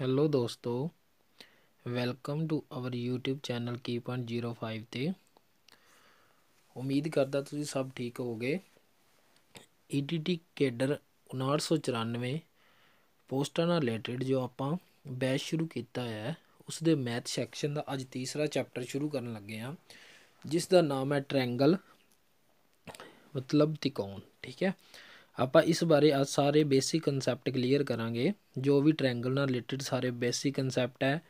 hello ਦੋਸਤੋ welcome to our YouTube channel keep on zero ਤੇ ਉਮੀਦ ਕਰਦਾ ਤੁਸੀਂ ਸਭ ਠੀਕ ਹੋਗੇ EDT ਕੇਡਰ 994 ਪੋਸਟਾਂ ਨਾਲ ਰਿਲੇਟਡ ਜੋ ਆਪਾਂ ਬੈਚ ਸ਼ੁਰੂ ਕੀਤਾ ਹੈ ਉਸ ਦੇ ਮੈਥ ਸੈਕਸ਼ਨ ਦਾ ਅੱਜ ਤੀਸਰਾ ਚੈਪਟਰ ਸ਼ੁਰੂ ਕਰਨ ਲੱਗੇ ਆ ਜਿਸ ਦਾ ਨਾਮ ਹੈ ਟ੍ਰਾਇੰਗਲ ਮਤਲਬ ਤਿਕੋਣ ਠੀਕ ਹੈ ਆਪਾਂ ਇਸ ਬਾਰੇ ਅੱਜ ਸਾਰੇ ਬੇਸਿਕ ਕਨਸੈਪਟ ਕਲੀਅਰ ਕਰਾਂਗੇ ਜੋ ਵੀ ਟ੍ਰਾਇੰਗਲ ਨਾਲ ਰਿਲੇਟਡ ਸਾਰੇ ਬੇਸਿਕ ਕਨਸੈਪਟ ਹੈ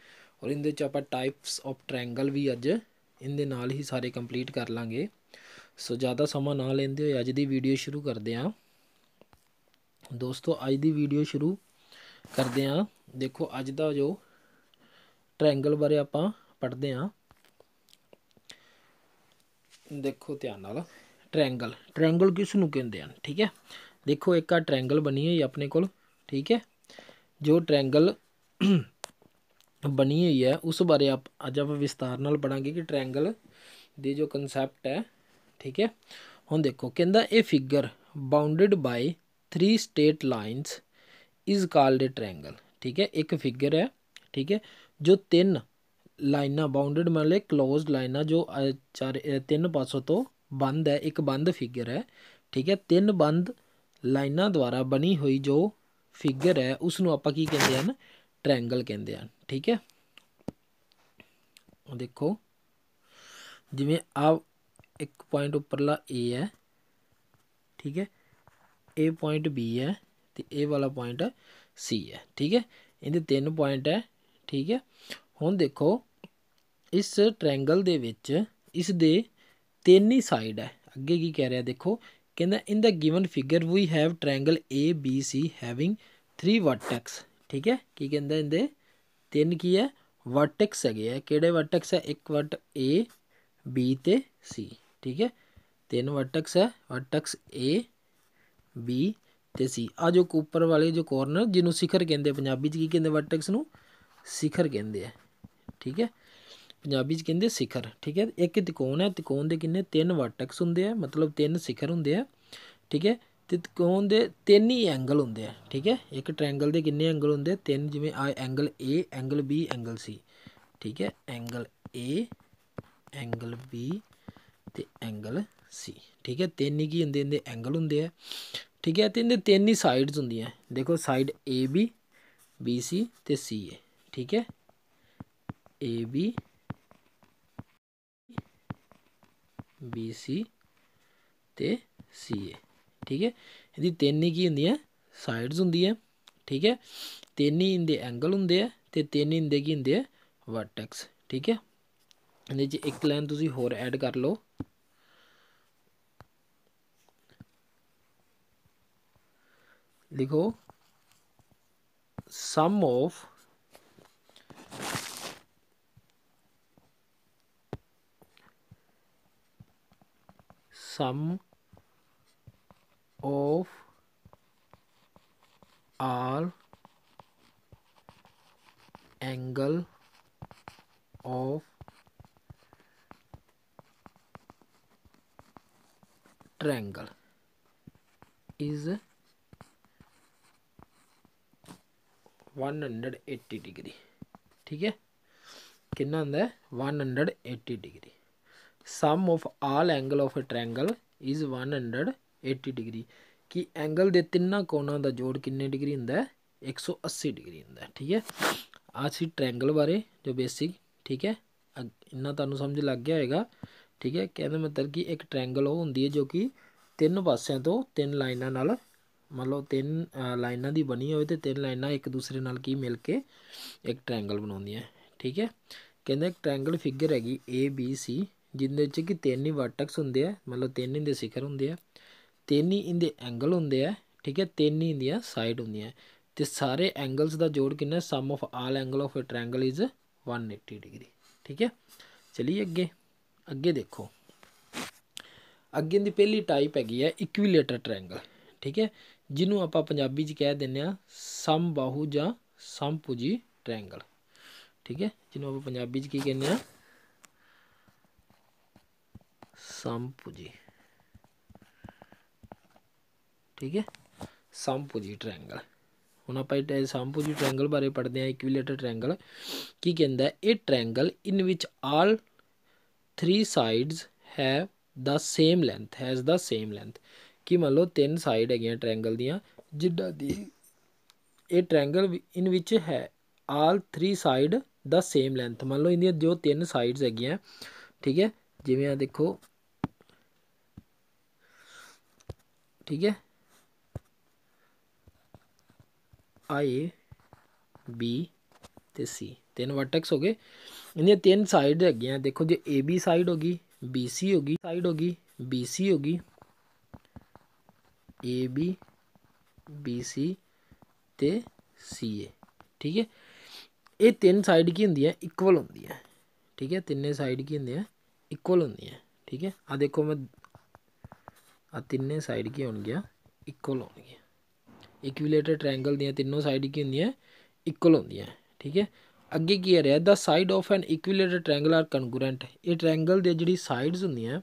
ਔਰ ਇਹਦੇ ਚ ਆਪਾਂ ਟਾਈਪਸ ਆਫ ਟ੍ਰਾਇੰਗਲ ਵੀ ਅੱਜ ਇਹਦੇ ਨਾਲ ਹੀ ਸਾਰੇ ਕੰਪਲੀਟ ਕਰ ਲਾਂਗੇ ਸੋ ਜ਼ਿਆਦਾ ਸਮਾਂ ਨਾ ਲੈਂਦੇ ਹੋਏ ਅੱਜ ਦੀ ਵੀਡੀਓ ਸ਼ੁਰੂ ਕਰਦੇ ਹਾਂ ਦੋਸਤੋ ਅੱਜ ਦੀ ਵੀਡੀਓ ਸ਼ੁਰੂ ਕਰਦੇ ਹਾਂ ਦੇਖੋ ਅੱਜ ਦਾ ਜੋ ਟ੍ਰਾਇੰਗਲ ਬਾਰੇ ਆਪਾਂ ਪੜ੍ਹਦੇ ਹਾਂ ਦੇਖੋ ਧਿਆਨ ਨਾਲ ਟ੍ਰਾਇੰਗਲ ਟ੍ਰਾਇੰਗਲ ਕਿਸ ਨੂੰ ਕਹਿੰਦੇ ਹਨ ਠੀਕ ਹੈ ਦੇਖੋ ਇੱਕ ਆ ਟ੍ਰਾਇੰਗਲ ਬਣੀ ਹੋਈ ਆਪਣੇ ਕੋਲ ਠੀਕ ਹੈ ਜੋ ਟ੍ਰਾਇੰਗਲ ਬਣੀ ਹੋਈ ਹੈ ਉਸ ਬਾਰੇ ਆਪ ਅੱਜ ਆਪਾਂ ਵਿਸਤਾਰ ਨਾਲ ਪੜਾਂਗੇ ਕਿ ਟ੍ਰਾਇੰਗਲ ਦੇ ਜੋ ਕਨਸੈਪਟ ਹੈ ਠੀਕ ਹੈ ਹੁਣ ਦੇਖੋ ਕਹਿੰਦਾ ਇਹ figure bounded by 3 straight lines is called a triangle ਠੀਕ ਹੈ ਇੱਕ ਫਿਗਰ ਹੈ ਠੀਕ ਹੈ ਜੋ ਤਿੰਨ ਲਾਈਨਾਂ ਬਾਉਂਡਡ ਮੰਨ ਲੈ ক্লোਜ਼ਡ ਲਾਈਨਾਂ ਜੋ ਚਾਰ ਤਿੰਨ ਪਾਸੋਂ ਤੋਂ ਬੰਦ ਹੈ ਇੱਕ ਬੰਦ ਫਿਗਰ ਹੈ ਠੀਕ ਹੈ ਤਿੰਨ ਬੰਦ ਲਾਈਨਾਂ ਦੁਆਰਾ ਬਣੀ ਹੋਈ ਜੋ ਫਿਗਰ ਹੈ ਉਸ ਨੂੰ ਆਪਾਂ ਕੀ ਕਹਿੰਦੇ ਹਨ ਟ੍ਰਾਇੰਗਲ ਕਹਿੰਦੇ ਹਨ ਠੀਕ ਹੈ ਉਹ ਦੇਖੋ ਜਿਵੇਂ ਆ ਇੱਕ ਪੁਆਇੰਟ ਉੱਪਰਲਾ A ਹੈ ਠੀਕ ਹੈ A ਪੁਆਇੰਟ B ਹੈ ਤੇ ਇਹ ਵਾਲਾ ਪੁਆਇੰਟ C ਹੈ ਠੀਕ ਹੈ ਇਹਦੇ ਤਿੰਨ ਪੁਆਇੰਟ ਹੈ ਠੀਕ ਹੈ ਹੁਣ ਦੇਖੋ ਇਸ ਟ੍ਰਾਇੰਗਲ ਦੇ ਵਿੱਚ ਇਸ ਦੇ ਤਿੰਨ ਹੀ ਸਾਈਡ ਹੈ ਅੱਗੇ ਕੀ ਕਹਿ ਰਿਹਾ ਦੇਖੋ ਕਹਿੰਦਾ in the given figure we have triangle A B C having 3 vertex ਠੀਕ ਹੈ ਕੀ ਕਹਿੰਦਾ ਇਹਦੇ ਤਿੰਨ ਕੀ ਹੈ ਵਰਟੈਕਸ ਹੈਗੇ ਆ ਕਿਹੜੇ ਵਰਟੈਕਸ ਹੈ ਇੱਕ ਵਰਟ ਏ ਬੀ ਤੇ ਸੀ ਠੀਕ ਹੈ ਤਿੰਨ ਵਰਟੈਕਸ ਹੈ ਵਰਟੈਕਸ ਏ ਬੀ ਤੇ ਸੀ ਆ ਜੋ ਉੱਪਰ ਵਾਲੇ ਜੋ ਕੋਰਨਰ ਜਿਹਨੂੰ ਸਿਖਰ ਕਹਿੰਦੇ ਪੰਜਾਬੀ ਚ ਕੀ ਕਹਿੰਦੇ ਵਰਟੈਕਸ ਨੂੰ ਸਿਖਰ ਕਹਿੰਦੇ ਆ ਠੀਕ ਹੈ ਪੰਜਾਬੀ 'ਚ ਕਹਿੰਦੇ ਸਿਖਰ ਠੀਕ ਹੈ ਇੱਕ ਤਿਕੋਣ ਹੈ ਤਿਕੋਣ ਦੇ ਕਿੰਨੇ ਤਿੰਨ ਵਰਟੈਕਸ ਹੁੰਦੇ ਆ ਮਤਲਬ ਤਿੰਨ ਸਿਖਰ ਹੁੰਦੇ ਆ ਠੀਕ ਹੈ ਤੇ ਤਿਕੋਣ ਦੇ ਤਿੰਨ ਹੀ ਐਂਗਲ ਹੁੰਦੇ ਆ ਠੀਕ ਹੈ ਇੱਕ ਟ੍ਰਾਇੰਗਲ ਦੇ ਕਿੰਨੇ ਐਂਗਲ ਹੁੰਦੇ ਆ ਤਿੰਨ ਜਿਵੇਂ ਆ angle A angle B angle C ਠੀਕ ਹੈ ਐਂਗਲ A ਐਂਗਲ B ਤੇ ਐਂਗਲ C ਠੀਕ ਹੈ ਤਿੰਨ ਹੀ ਕੀ ਹੁੰਦੇ ਇਹਦੇ ਐਂਗਲ ਹੁੰਦੇ ਆ ਠੀਕ ਹੈ ਤੇ ਇਹਦੇ ਤਿੰਨ ਹੀ ਸਾਈਡਸ ਹੁੰਦੀਆਂ ਦੇਖੋ ਸਾਈਡ AB BC ਤੇ CA ਠੀਕ ਹੈ AB BC ਤੇ CA ਠੀਕ ਹੈ ਇਹਦੀ ਤਿੰਨ ਹੀ ਕੀ ਹੁੰਦੀਆਂ ਸਾਈਡਸ ਹੁੰਦੀ ਹੈ ਠੀਕ ਹੈ ਤਿੰਨ ਹੀ ਇਹਦੇ ਐਂਗਲ ਹੁੰਦੇ ਆ ਤੇ ਤਿੰਨ ਹੀ ਇਹਦੇ ਕੀ ਹੁੰਦੇ ਆ ਵਰਟੈਕਸ ਠੀਕ ਹੈ ਇਹਦੇ 'ਚ ਇੱਕ ਲਾਈਨ ਤੁਸੀਂ ਹੋਰ ਐਡ ਕਰ ਲਓ ਲਿਖੋ sum of sum of all angle of triangle is 180 degree ठीक है कितना आंदा है 180 degree sum of all angle of a triangle is 180 degree ਕਿ ਐਂਗਲ ਦੇ ਤਿੰਨਾਂ ਕੋਣਾਂ ਦਾ ਜੋੜ ਕਿੰਨੇ ਡਿਗਰੀ ਹੁੰਦਾ ਹੈ 180 ਡਿਗਰੀ ਹੁੰਦਾ ਠੀਕ ਹੈ ਆ ਸੀ ਟ੍ਰਾਇੰਗਲ ਬਾਰੇ ਜੋ ਬੇਸਿਕ ਠੀਕ ਹੈ ਇੰਨਾ ਤੁਹਾਨੂੰ ਸਮਝ ਲੱਗ ਗਿਆ ਹੋਏਗਾ ਠੀਕ ਹੈ ਕਹਿੰਦਾ ਮਤਲਬ ਕਿ ਇੱਕ ਟ੍ਰਾਇੰਗਲ ਉਹ ਹੁੰਦੀ ਹੈ ਜੋ ਕਿ ਤਿੰਨ ਪਾਸਿਆਂ ਤੋਂ ਤਿੰਨ ਲਾਈਨਾਂ ਨਾਲ ਮਤਲਬ ਤਿੰਨ ਲਾਈਨਾਂ ਦੀ ਬਣੀ ਹੋਵੇ ਤੇ ਤਿੰਨ ਲਾਈਨਾਂ ਇੱਕ ਦੂਸਰੇ ਨਾਲ ਕੀ ਮਿਲ ਕੇ ਇੱਕ ਟ੍ਰਾਇੰਗਲ ਬਣਾਉਂਦੀਆਂ ਠੀਕ ਹੈ ਕਹਿੰਦਾ ਇੱਕ ਟ੍ਰਾਇੰਗਲ ਫਿਗਰ ਹੈਗੀ A B C ਜਿੰਦੇ 'ਚ ਕਿ ਤਿੰਨ ਹੀ ਵਰਟੈਕਸ ਹੁੰਦੇ ਆ ਮਤਲਬ ਤਿੰਨ ਦੇ ਸਿਖਰ ਹੁੰਦੇ ਆ ਤਿੰਨ ਹੀ ਇਹਦੇ ਐਂਗਲ ਹੁੰਦੇ ਆ ਠੀਕ ਹੈ ਤਿੰਨ ਹੀ ਇੰਦੀਆਂ ਸਾਈਡ ਹੁੰਦੀਆਂ ਤੇ ਸਾਰੇ ਐਂਗਲਸ ਦਾ ਜੋੜ ਕਿੰਨਾ sum of all angle of a triangle is 180 degree ਠੀਕ ਹੈ ਚਲਿਏ ਅੱਗੇ ਅੱਗੇ ਦੇਖੋ ਅੱਗੇ ਦੀ ਪਹਿਲੀ ਟਾਈਪ ਹੈਗੀ ਹੈ ਇਕੁਇਲੇਟਰ ਟ੍ਰਾਇੰਗਲ ਠੀਕ ਹੈ ਜਿਹਨੂੰ ਆਪਾਂ ਪੰਜਾਬੀ 'ਚ ਕਹਿ ਦਿੰਨੇ ਆ ਸਮ ਬਾਹੂ ਜਾਂ ਸਮਭੁਜੀ ਟ੍ਰਾਇੰਗਲ ਠੀਕ ਹੈ ਜਿਹਨੂੰ ਆਪਾਂ ਪੰਜਾਬੀ 'ਚ ਕੀ ਕਹਿੰਦੇ ਆ समपूजी ਠੀਕ ਹੈ ਸਮਪੂਜੀ ਟ੍ਰਾਇੰਗਲ ਹੁਣ ਆਪਾਂ ਇਹ ਸੰਪੂਜੀ ਟ੍ਰਾਇੰਗਲ ਬਾਰੇ ਪੜ੍ਹਦੇ ਹਾਂ ਇਕੁਇਲੇਟਰ ਟ੍ਰਾਇੰਗਲ ਕੀ ਕਹਿੰਦਾ ਇਹ triangle in which all 3 sides have the same length has the same length ਕੀ ਮੰਨ ਲਓ ਤਿੰਨ ਸਾਈਡ ਹੈਗੀਆਂ ਟ੍ਰਾਇੰਗਲ ਦੀਆਂ ਜਿੱਡਾ ਦੀ ਇਹ ਟ੍ਰਾਇੰਗਲ ਇਨ ਵਿੱਚ ਹੈ all 3 side the same length ਮੰਨ ਲਓ ਇਹਦੀਆਂ ਜੋ ਤਿੰਨ ਸਾਈਡਸ ਹੈਗੀਆਂ ਠੀਕ ਹੈ ਜਿਵੇਂ ਆ ਦੇਖੋ ठीक है आई ਬੀ ਤੇ ਸੀ ਤਿੰਨ ਵਰਟੈਕਸ ਹੋ ਗਏ ਇਹਦੀਆਂ ਤਿੰਨ ਸਾਈਡ ਹੈਗੀਆਂ ਦੇਖੋ ਜੇ ਏ ਬੀ ਸਾਈਡ ਹੋ ਗਈ ਬੀ ਸੀ ਹੋ ਗਈ ਸਾਈਡ ਹੋ ਗਈ ਬੀ ਸੀ ਹੋ ਗਈ ਏ ਬੀ ਬੀ ਸੀ ਤੇ ਸੀ ਏ ਠੀਕ ਹੈ ਇਹ ਤਿੰਨ ਸਾਈਡ ਕੀ ਹੁੰਦੀਆਂ ਇਕੁਅਲ ਹੁੰਦੀਆਂ ਠੀਕ ਹੈ ਤਿੰਨੇ ਸਾਈਡ ਕੀ ਹੁੰਦੀਆਂ ਇਕੁਅਲ ਹੁੰਦੀਆਂ ਠੀਕ ਹੈ ਆ ਦੇਖੋ ਮੈਂ ਆ ਤਿੰਨੇ ਸਾਈਡ ਕੀ ਹੋਣਗੀਆਂ ਇਕੁਅਲ ਹੋਣਗੀਆਂ ਇਕੁਇਲੇਟਰ ਟ੍ਰਾਇੰਗਲ ਦੀਆਂ ਤਿੰਨੋਂ ਸਾਈਡ ਕੀ ਹੁੰਦੀਆਂ ਇਕੁਅਲ ਹੁੰਦੀਆਂ ਠੀਕ ਹੈ ਅੱਗੇ ਕੀ ਆ ਰਿਹਾ the side of an equilateral triangle are congruent ਇਹ ਟ੍ਰਾਇੰਗਲ ਦੇ ਜਿਹੜੀ ਸਾਈਡਸ ਹੁੰਦੀਆਂ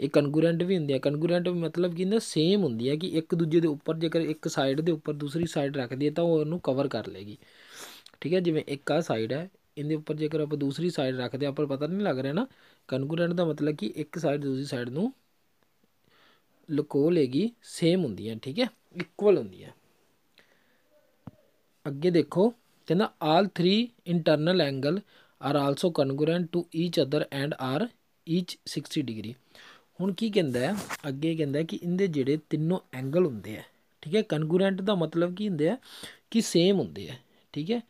ਇਹ ਕਨਗੂਰੈਂਟ ਵੀ ਹੁੰਦੀਆਂ ਕਨਗੂਰੈਂਟ ਮਤਲਬ ਕੀ ਨਾ ਸੇਮ ਹੁੰਦੀ ਹੈ ਕਿ ਇੱਕ ਦੂਜੇ ਦੇ ਉੱਪਰ ਜੇਕਰ ਇੱਕ ਸਾਈਡ ਦੇ ਉੱਪਰ ਦੂਸਰੀ ਸਾਈਡ ਰੱਖ ਦਈਏ ਤਾਂ ਉਹ ਉਹਨੂੰ ਕਵਰ ਕਰ ਲੇਗੀ ਠੀਕ ਹੈ ਜਿਵੇਂ ਇੱਕ ਆ ਸਾਈਡ ਹੈ ਇਹਦੇ ਉੱਪਰ ਜੇਕਰ ਆਪਾਂ ਦੂਸਰੀ ਸਾਈਡ ਰੱਖਦੇ ਆਪਾਂ ਪਤਾ ਨਹੀਂ ਲੱਗ ਰਿਹਾ ਨਾ ਕਨਗੂਰੈਂਟ ਦਾ ਮਤਲਬ ਕਿ ਇੱਕ ਸਾਈਡ ਦੂਜੀ ਸਾਈਡ ਨੂੰ ਲਕੋਲ ਹੈਗੀ ਸੇਮ ਹੁੰਦੀ ਹੈ ਠੀਕ ਹੈ ਇਕੁਅਲ ਹੁੰਦੀ ਹੈ ਅੱਗੇ ਦੇਖੋ ਕਹਿੰਦਾ all 3 internal angle are also congruent to each other and are each 60 degree ਹੁਣ ਕੀ ਕਹਿੰਦਾ ਹੈ ਅੱਗੇ ਕਹਿੰਦਾ ਕਿ ਇਹਦੇ ਜਿਹੜੇ ਤਿੰਨੋਂ ਐਂਗਲ ਹੁੰਦੇ ਆ ਠੀਕ ਹੈ ਕਨਗੂਰੈਂਟ ਦਾ ਮਤਲਬ ਕੀ ਹੁੰਦੇ ਆ ਕਿ ਸੇਮ ਹੁੰਦੇ ਆ ਠੀਕ ਹੈ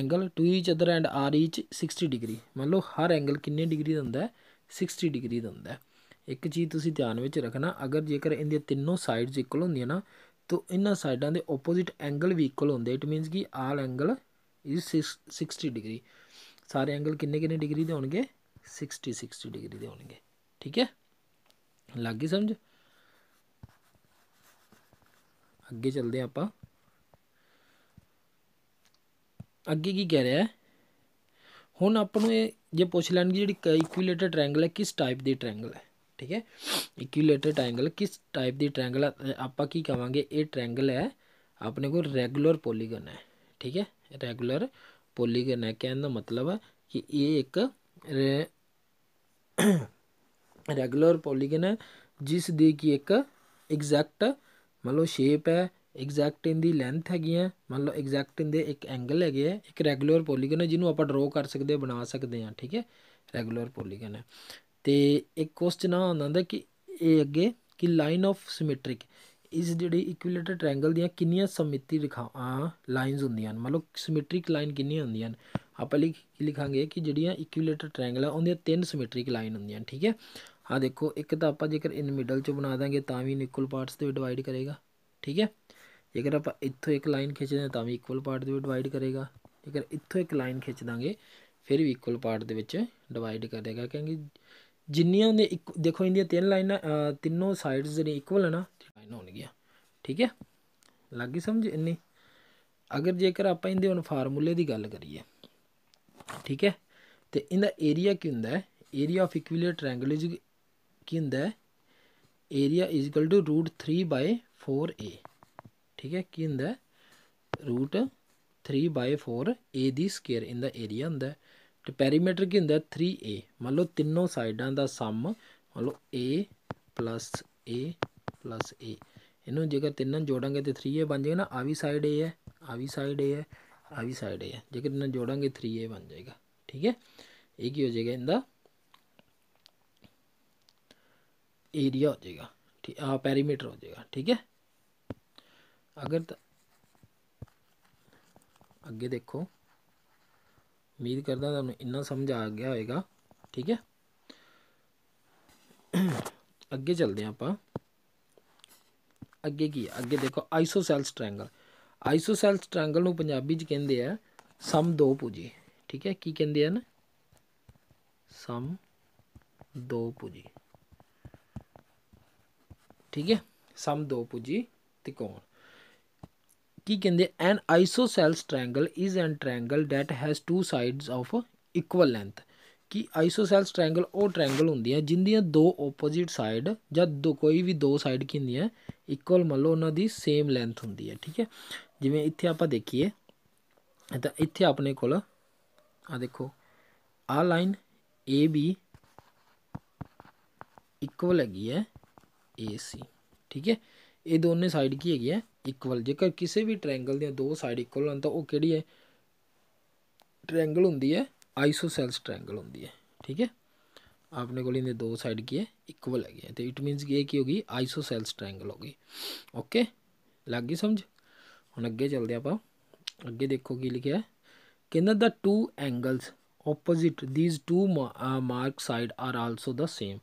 angle to each other and are each 60 degree ਮੰਨ ਲਓ ਹਰ ਐਂਗਲ ਕਿੰਨੇ ਡਿਗਰੀ ਦਾ ਹੁੰਦਾ ਹੈ 60 ਡਿਗਰੀ ਦਾ ਹੁੰਦਾ ਹੈ ਇੱਕ ਚੀਜ਼ ਤੁਸੀਂ ਧਿਆਨ ਵਿੱਚ ਰੱਖਣਾ ਅਗਰ ਜੇਕਰ ਇਹਦੇ ਤਿੰਨੋਂ ਸਾਈਡਸ ਇਕੁਅਲ ਹੁੰਦੀਆਂ ਨਾ ਤਾਂ ਇਹਨਾਂ ਸਾਈਡਾਂ ਦੇ ਆਪੋਜ਼ਿਟ ਐਂਗਲ ਵੀ ਇਕੁਅਲ ਹੁੰਦੇ ਇਟ ਮੀਨਸ ਕਿ ਆਲ ਐਂਗਲ ਇਜ਼ 60 ਡਿਗਰੀ ਸਾਰੇ ਐਂਗਲ ਕਿੰਨੇ ਕਿੰਨੇ ਡਿਗਰੀ ਦੇ ਹੋਣਗੇ 60 60 ਡਿਗਰੀ ਦੇ ਹੋਣਗੇ ਠੀਕ ਹੈ ਲੱਗ ਗਈ ਸਮਝ ਅੱਗੇ ਚੱਲਦੇ ਆਪਾਂ ਅੱਗੇ ਕੀ ਕਹਿ ਰਿਹਾ ਹੈ ਹੁਣ ਆਪਾਂ ਨੂੰ ਇਹ ਜੇ ਪੁੱਛ ਲੈਣ ਕਿ ਜਿਹੜੀ ਇਕੁਇਲੇਟਰ ਟ੍ਰਾਇੰਗਲ ਹੈ ਕਿਸ ਟਾਈਪ ਦੀ ਟ੍ਰਾਇੰਗਲ ਹੈ ਠੀਕ ਹੈ ਇਕੁਇਲੇਟਰ ਟ੍ਰਾਇੰਗਲ ਕਿਸ ਟਾਈਪ ਦੀ ਟ੍ਰਾਇੰਗਲ ਆਪਾਂ ਕੀ ਕਵਾਂਗੇ ਇਹ ਟ੍ਰਾਇੰਗਲ ਹੈ ਆਪਣੇ ਕੋਲ ਰੈਗੂਲਰ ਪੋਲੀਗਨ ਹੈ ਠੀਕ ਹੈ ਰੈਗੂਲਰ ਪੋਲੀਗਨ ਹੈ ਕਹਿਣ ਦਾ ਮਤਲਬ ਹੈ ਕਿ ਇਹ ਇੱਕ ਰੈਗੂਲਰ ਪੋਲੀਗਨ ਹੈ ਜਿਸ ਦੀ ਕੀ ਇੱਕ ਐਗਜ਼ੈਕਟ ਮਤਲਬ ਸ਼ੇਪ ਹੈ ਐਗਜ਼ੈਕਟ ਇਨ ਦੀ ਲੈਂਥ ਹੈਗੀ ਹੈ ਮਤਲਬ ਐਗਜ਼ੈਕਟ ਇਨ ਦੇ ਇੱਕ ਐਂਗਲ ਹੈਗੇ ਹੈ ਇੱਕ ਰੈਗੂਲਰ ਪੋਲੀਗਨ ਹੈ ਜਿਹਨੂੰ ਆਪਾਂ ਡਰਾ ਕਰ ਸਕਦੇ ਬਣਾ ਸਕਦੇ ਹਾਂ ਠੀਕ ਹੈ ਰੈਗੂਲਰ ਪੋਲੀਗਨ ਹੈ ਤੇ ਇੱਕ ਕੁਐਸਚਨ ਆ ਆਉਂਦਾ ਹੁੰਦਾ ਕਿ ਇਹ ਅੱਗੇ ਕਿ ਲਾਈਨ ਆਫ ਸਿਮੈਟ੍ਰਿਕ ਇਸ ਜਿਹੜੀ ਇਕੁਇਲੇਟਰ ਟ੍ਰਾਇੰਗਲ ਦੀਆਂ ਕਿੰਨੀਆਂ ਸਮਮਿਤੀ ਆ ਲਾਈਨਸ ਹੁੰਦੀਆਂ ਹਨ ਮਤਲਬ ਸਿਮੈਟ੍ਰਿਕ ਲਾਈਨ ਕਿੰਨੀਆਂ ਹੁੰਦੀਆਂ ਹਨ ਆਪਾਂ ਲਿਖ ਲਿਖਾਂਗੇ ਕਿ ਜਿਹੜੀਆਂ ਇਕੁਇਲੇਟਰ ਟ੍ਰਾਇੰਗਲ ਆ ਉਹਦੀਆਂ ਤਿੰਨ ਸਿਮੈਟ੍ਰਿਕ ਲਾਈਨ ਹੁੰਦੀਆਂ ਠੀਕ ਹੈ ਆ ਦੇਖੋ ਇੱਕ ਤਾਂ ਆਪਾਂ ਜੇਕਰ ਇਨ ਮਿਡਲ ਚ ਬਣਾ ਦਾਂਗੇ ਤਾਂ ਵੀ ਇਕੁਅਲ ਪਾਰਟਸ ਤੇ ਡਿਵਾਈਡ ਕਰੇਗਾ ਠੀਕ ਹੈ ਜੇਕਰ ਆਪਾਂ ਇੱਥੋਂ ਇੱਕ ਲਾਈਨ ਖਿੱਚਦੇ ਤਾਂ ਵੀ ਇਕੁਅਲ ਪਾਰਟ ਦੇ ਵਿੱਚ ਡਿਵਾਈਡ ਕਰੇਗਾ ਜੇਕਰ ਇੱਥੋਂ ਇੱਕ ਲਾਈਨ ਖਿੱਚ ਦਾਂਗੇ ਫਿਰ ਵੀ ਇਕੁਅਲ ਪਾਰਟ ਦੇ ਵਿੱਚ ਡਿਵਾਈਡ ਕਰੇਗਾ ਕਿਉਂਕਿ ਜਿੰਨੀਆਂ ਦੇ ਇੱਕ ਦੇਖੋ ਇਹਦੀਆਂ ਤਿੰਨ ਲਾਈਨਾਂ ਤਿੰਨੋਂ ਸਾਈਡਸ ਜਿਹੜੀਆਂ ਇਕੁਅਲ ਹਨ ਹੋਣ ਹੋਣਗੀਆਂ ਠੀਕ ਹੈ ਲੱਗ ਗਈ ਸਮਝ ਇੰਨੀ ਅਗਰ ਜੇਕਰ ਆਪਾਂ ਇਹਦੇ ਹੁਣ ਫਾਰਮੂਲੇ ਦੀ ਗੱਲ ਕਰੀਏ ਠੀਕ ਹੈ ਤੇ ਇਹਦਾ ਏਰੀਆ ਕੀ ਹੁੰਦਾ ਹੈ area of equilateral triangle is ਕੀ ਹੁੰਦਾ ਹੈ area is equal to √3/4a ਠੀਕ ਹੈ ਕੀ ਹੁੰਦਾ ਹੈ √3/4a ਦੀ ਸਕੁਅਰ ਇਹਦਾ ਏਰੀਆ ਹੁੰਦਾ ਹੈ ਤੇ ਪੈਰੀਮੀਟਰ ਕੀ ਹੁੰਦਾ 3a ਮੰਨ ਲਓ ਤਿੰਨੋਂ ਸਾਈਡਾਂ ਦਾ ਸਮ ਮੰਨ ਲਓ a a a ਇਹਨੂੰ ਜੇਕਰ ਤਿੰਨਾਂ ਜੋੜਾਂਗੇ ਤੇ 3a ਬਣ ਜਾਏਗਾ ਨਾ ਆ ਵੀ ਸਾਈਡ a ਹੈ ਆ ਵੀ ਸਾਈਡ a ਹੈ ਆ ਵੀ ਸਾਈਡ a ਹੈ ਜੇਕਰ ਇਹਨਾਂ ਜੋੜਾਂਗੇ 3a ਬਣ ਜਾਏਗਾ ਠੀਕ ਹੈ ਇਹ ਕੀ ਹੋ ਜਾਏਗਾ ਇਹਦਾ ਏਰੀਆ ਹੋ ਜਾਏਗਾ ਠੀਕ ਆ ਪੈਰੀਮੀਟਰ ਹੋ ਜਾਏਗਾ ਠੀਕ ਹੈ ਅਗਰ ਅੱਗੇ ਦੇਖੋ ਉਮੀਦ ਕਰਦਾ ਤੁਹਾਨੂੰ ਇੰਨਾ ਸਮਝ ਆ ਗਿਆ ਹੋਵੇਗਾ ਠੀਕ ਹੈ ਅੱਗੇ ਚੱਲਦੇ ਹਾਂ ਆਪਾਂ ਅੱਗੇ ਕੀ ਅੱਗੇ ਦੇਖੋ ਆਈਸੋਸੈਲਸ ਟ੍ਰਾਇੰਗਲ ਆਈਸੋਸੈਲਸ ਟ੍ਰਾਇੰਗਲ ਨੂੰ ਪੰਜਾਬੀ 'ਚ ਕਹਿੰਦੇ ਆ ਸਮ ਦੋ ਪੁਜੀ ਠੀਕ ਹੈ ਕੀ ਕਹਿੰਦੇ ਆ ਨਾ ਸਮ ਦੋ ਪੁਜੀ ਠੀਕ ਹੈ ਸਮ ਦੋ ਪੁਜੀ ਤਿਕੋਣ ਕੀ ਕਹਿੰਦੇ an isosceles triangle is an triangle that has two sides of equal length ਕਿ ਆਈਸੋਸੈਲਸ ਟ੍ਰਾਇੰਗਲ ਉਹ ਟ੍ਰਾਇੰਗਲ ਹੁੰਦੀ ਹੈ ਜਿੰਦੀਆਂ ਦੋ ਆਪੋਜ਼ਿਟ ਸਾਈਡ ਜਾਂ ਦੋ ਕੋਈ ਵੀ ਦੋ ਸਾਈਡ ਕੀ ਹੈ ਇਕੁਅਲ ਮੰਨ ਲਓ ਉਹਨਾਂ ਦੀ ਸੇਮ ਲੈਂਥ ਹੁੰਦੀ ਹੈ ਠੀਕ ਹੈ ਜਿਵੇਂ ਇੱਥੇ ਆਪਾਂ ਦੇਖੀਏ ਤਾਂ ਇੱਥੇ ਆਪਣੇ ਕੋਲ ਆ ਦੇਖੋ ਆ ਲਾਈਨ ਏ ਬੀ ਇਕੁਅਲ ਹੈਗੀ ਹੈ ਏ ਸੀ ਠੀਕ ਹੈ ਇਹ ਦੋਨੇ ਸਾਈਡ ਕੀ ਹੈਗੀ ਹੈ ਇਕੁਅਲ ਜੇਕਰ ਕਿਸੇ ਵੀ ਟ੍ਰਾਇੰਗਲ ਦੀਆਂ ਦੋ ਸਾਈਡ ਇਕੁਅਲ ਹਨ ਤਾਂ ਉਹ ਕਿਹੜੀ ਹੈ ਟ੍ਰਾਇੰਗਲ ਹੁੰਦੀ ਹੈ ਆਈਸੋਸੈਲਸ ਟ੍ਰਾਇੰਗਲ ਹੁੰਦੀ ਹੈ ਠੀਕ ਹੈ ਆਪਣੇ ਕੋਲ ਇਹਦੇ ਦੋ ਸਾਈਡ ਕੀ ਹੈ ਇਕੁਅਲ ਹੈਗੇ ਤੇ ਇਟ ਮੀਨਸ ਇਹ ਕੀ ਹੋ ਗਈ ਆਈਸੋਸੈਲਸ ਟ੍ਰਾਇੰਗਲ ਹੋ ਗਈ ਓਕੇ ਲੱਗ ਗਈ ਸਮਝ ਹੁਣ ਅੱਗੇ ਚੱਲਦੇ ਆਪਾਂ ਅੱਗੇ ਦੇਖੋ ਕੀ ਲਿਖਿਆ ਹੈ ਕਹਿੰਦਾ the two angles opposite these two mark side are also the same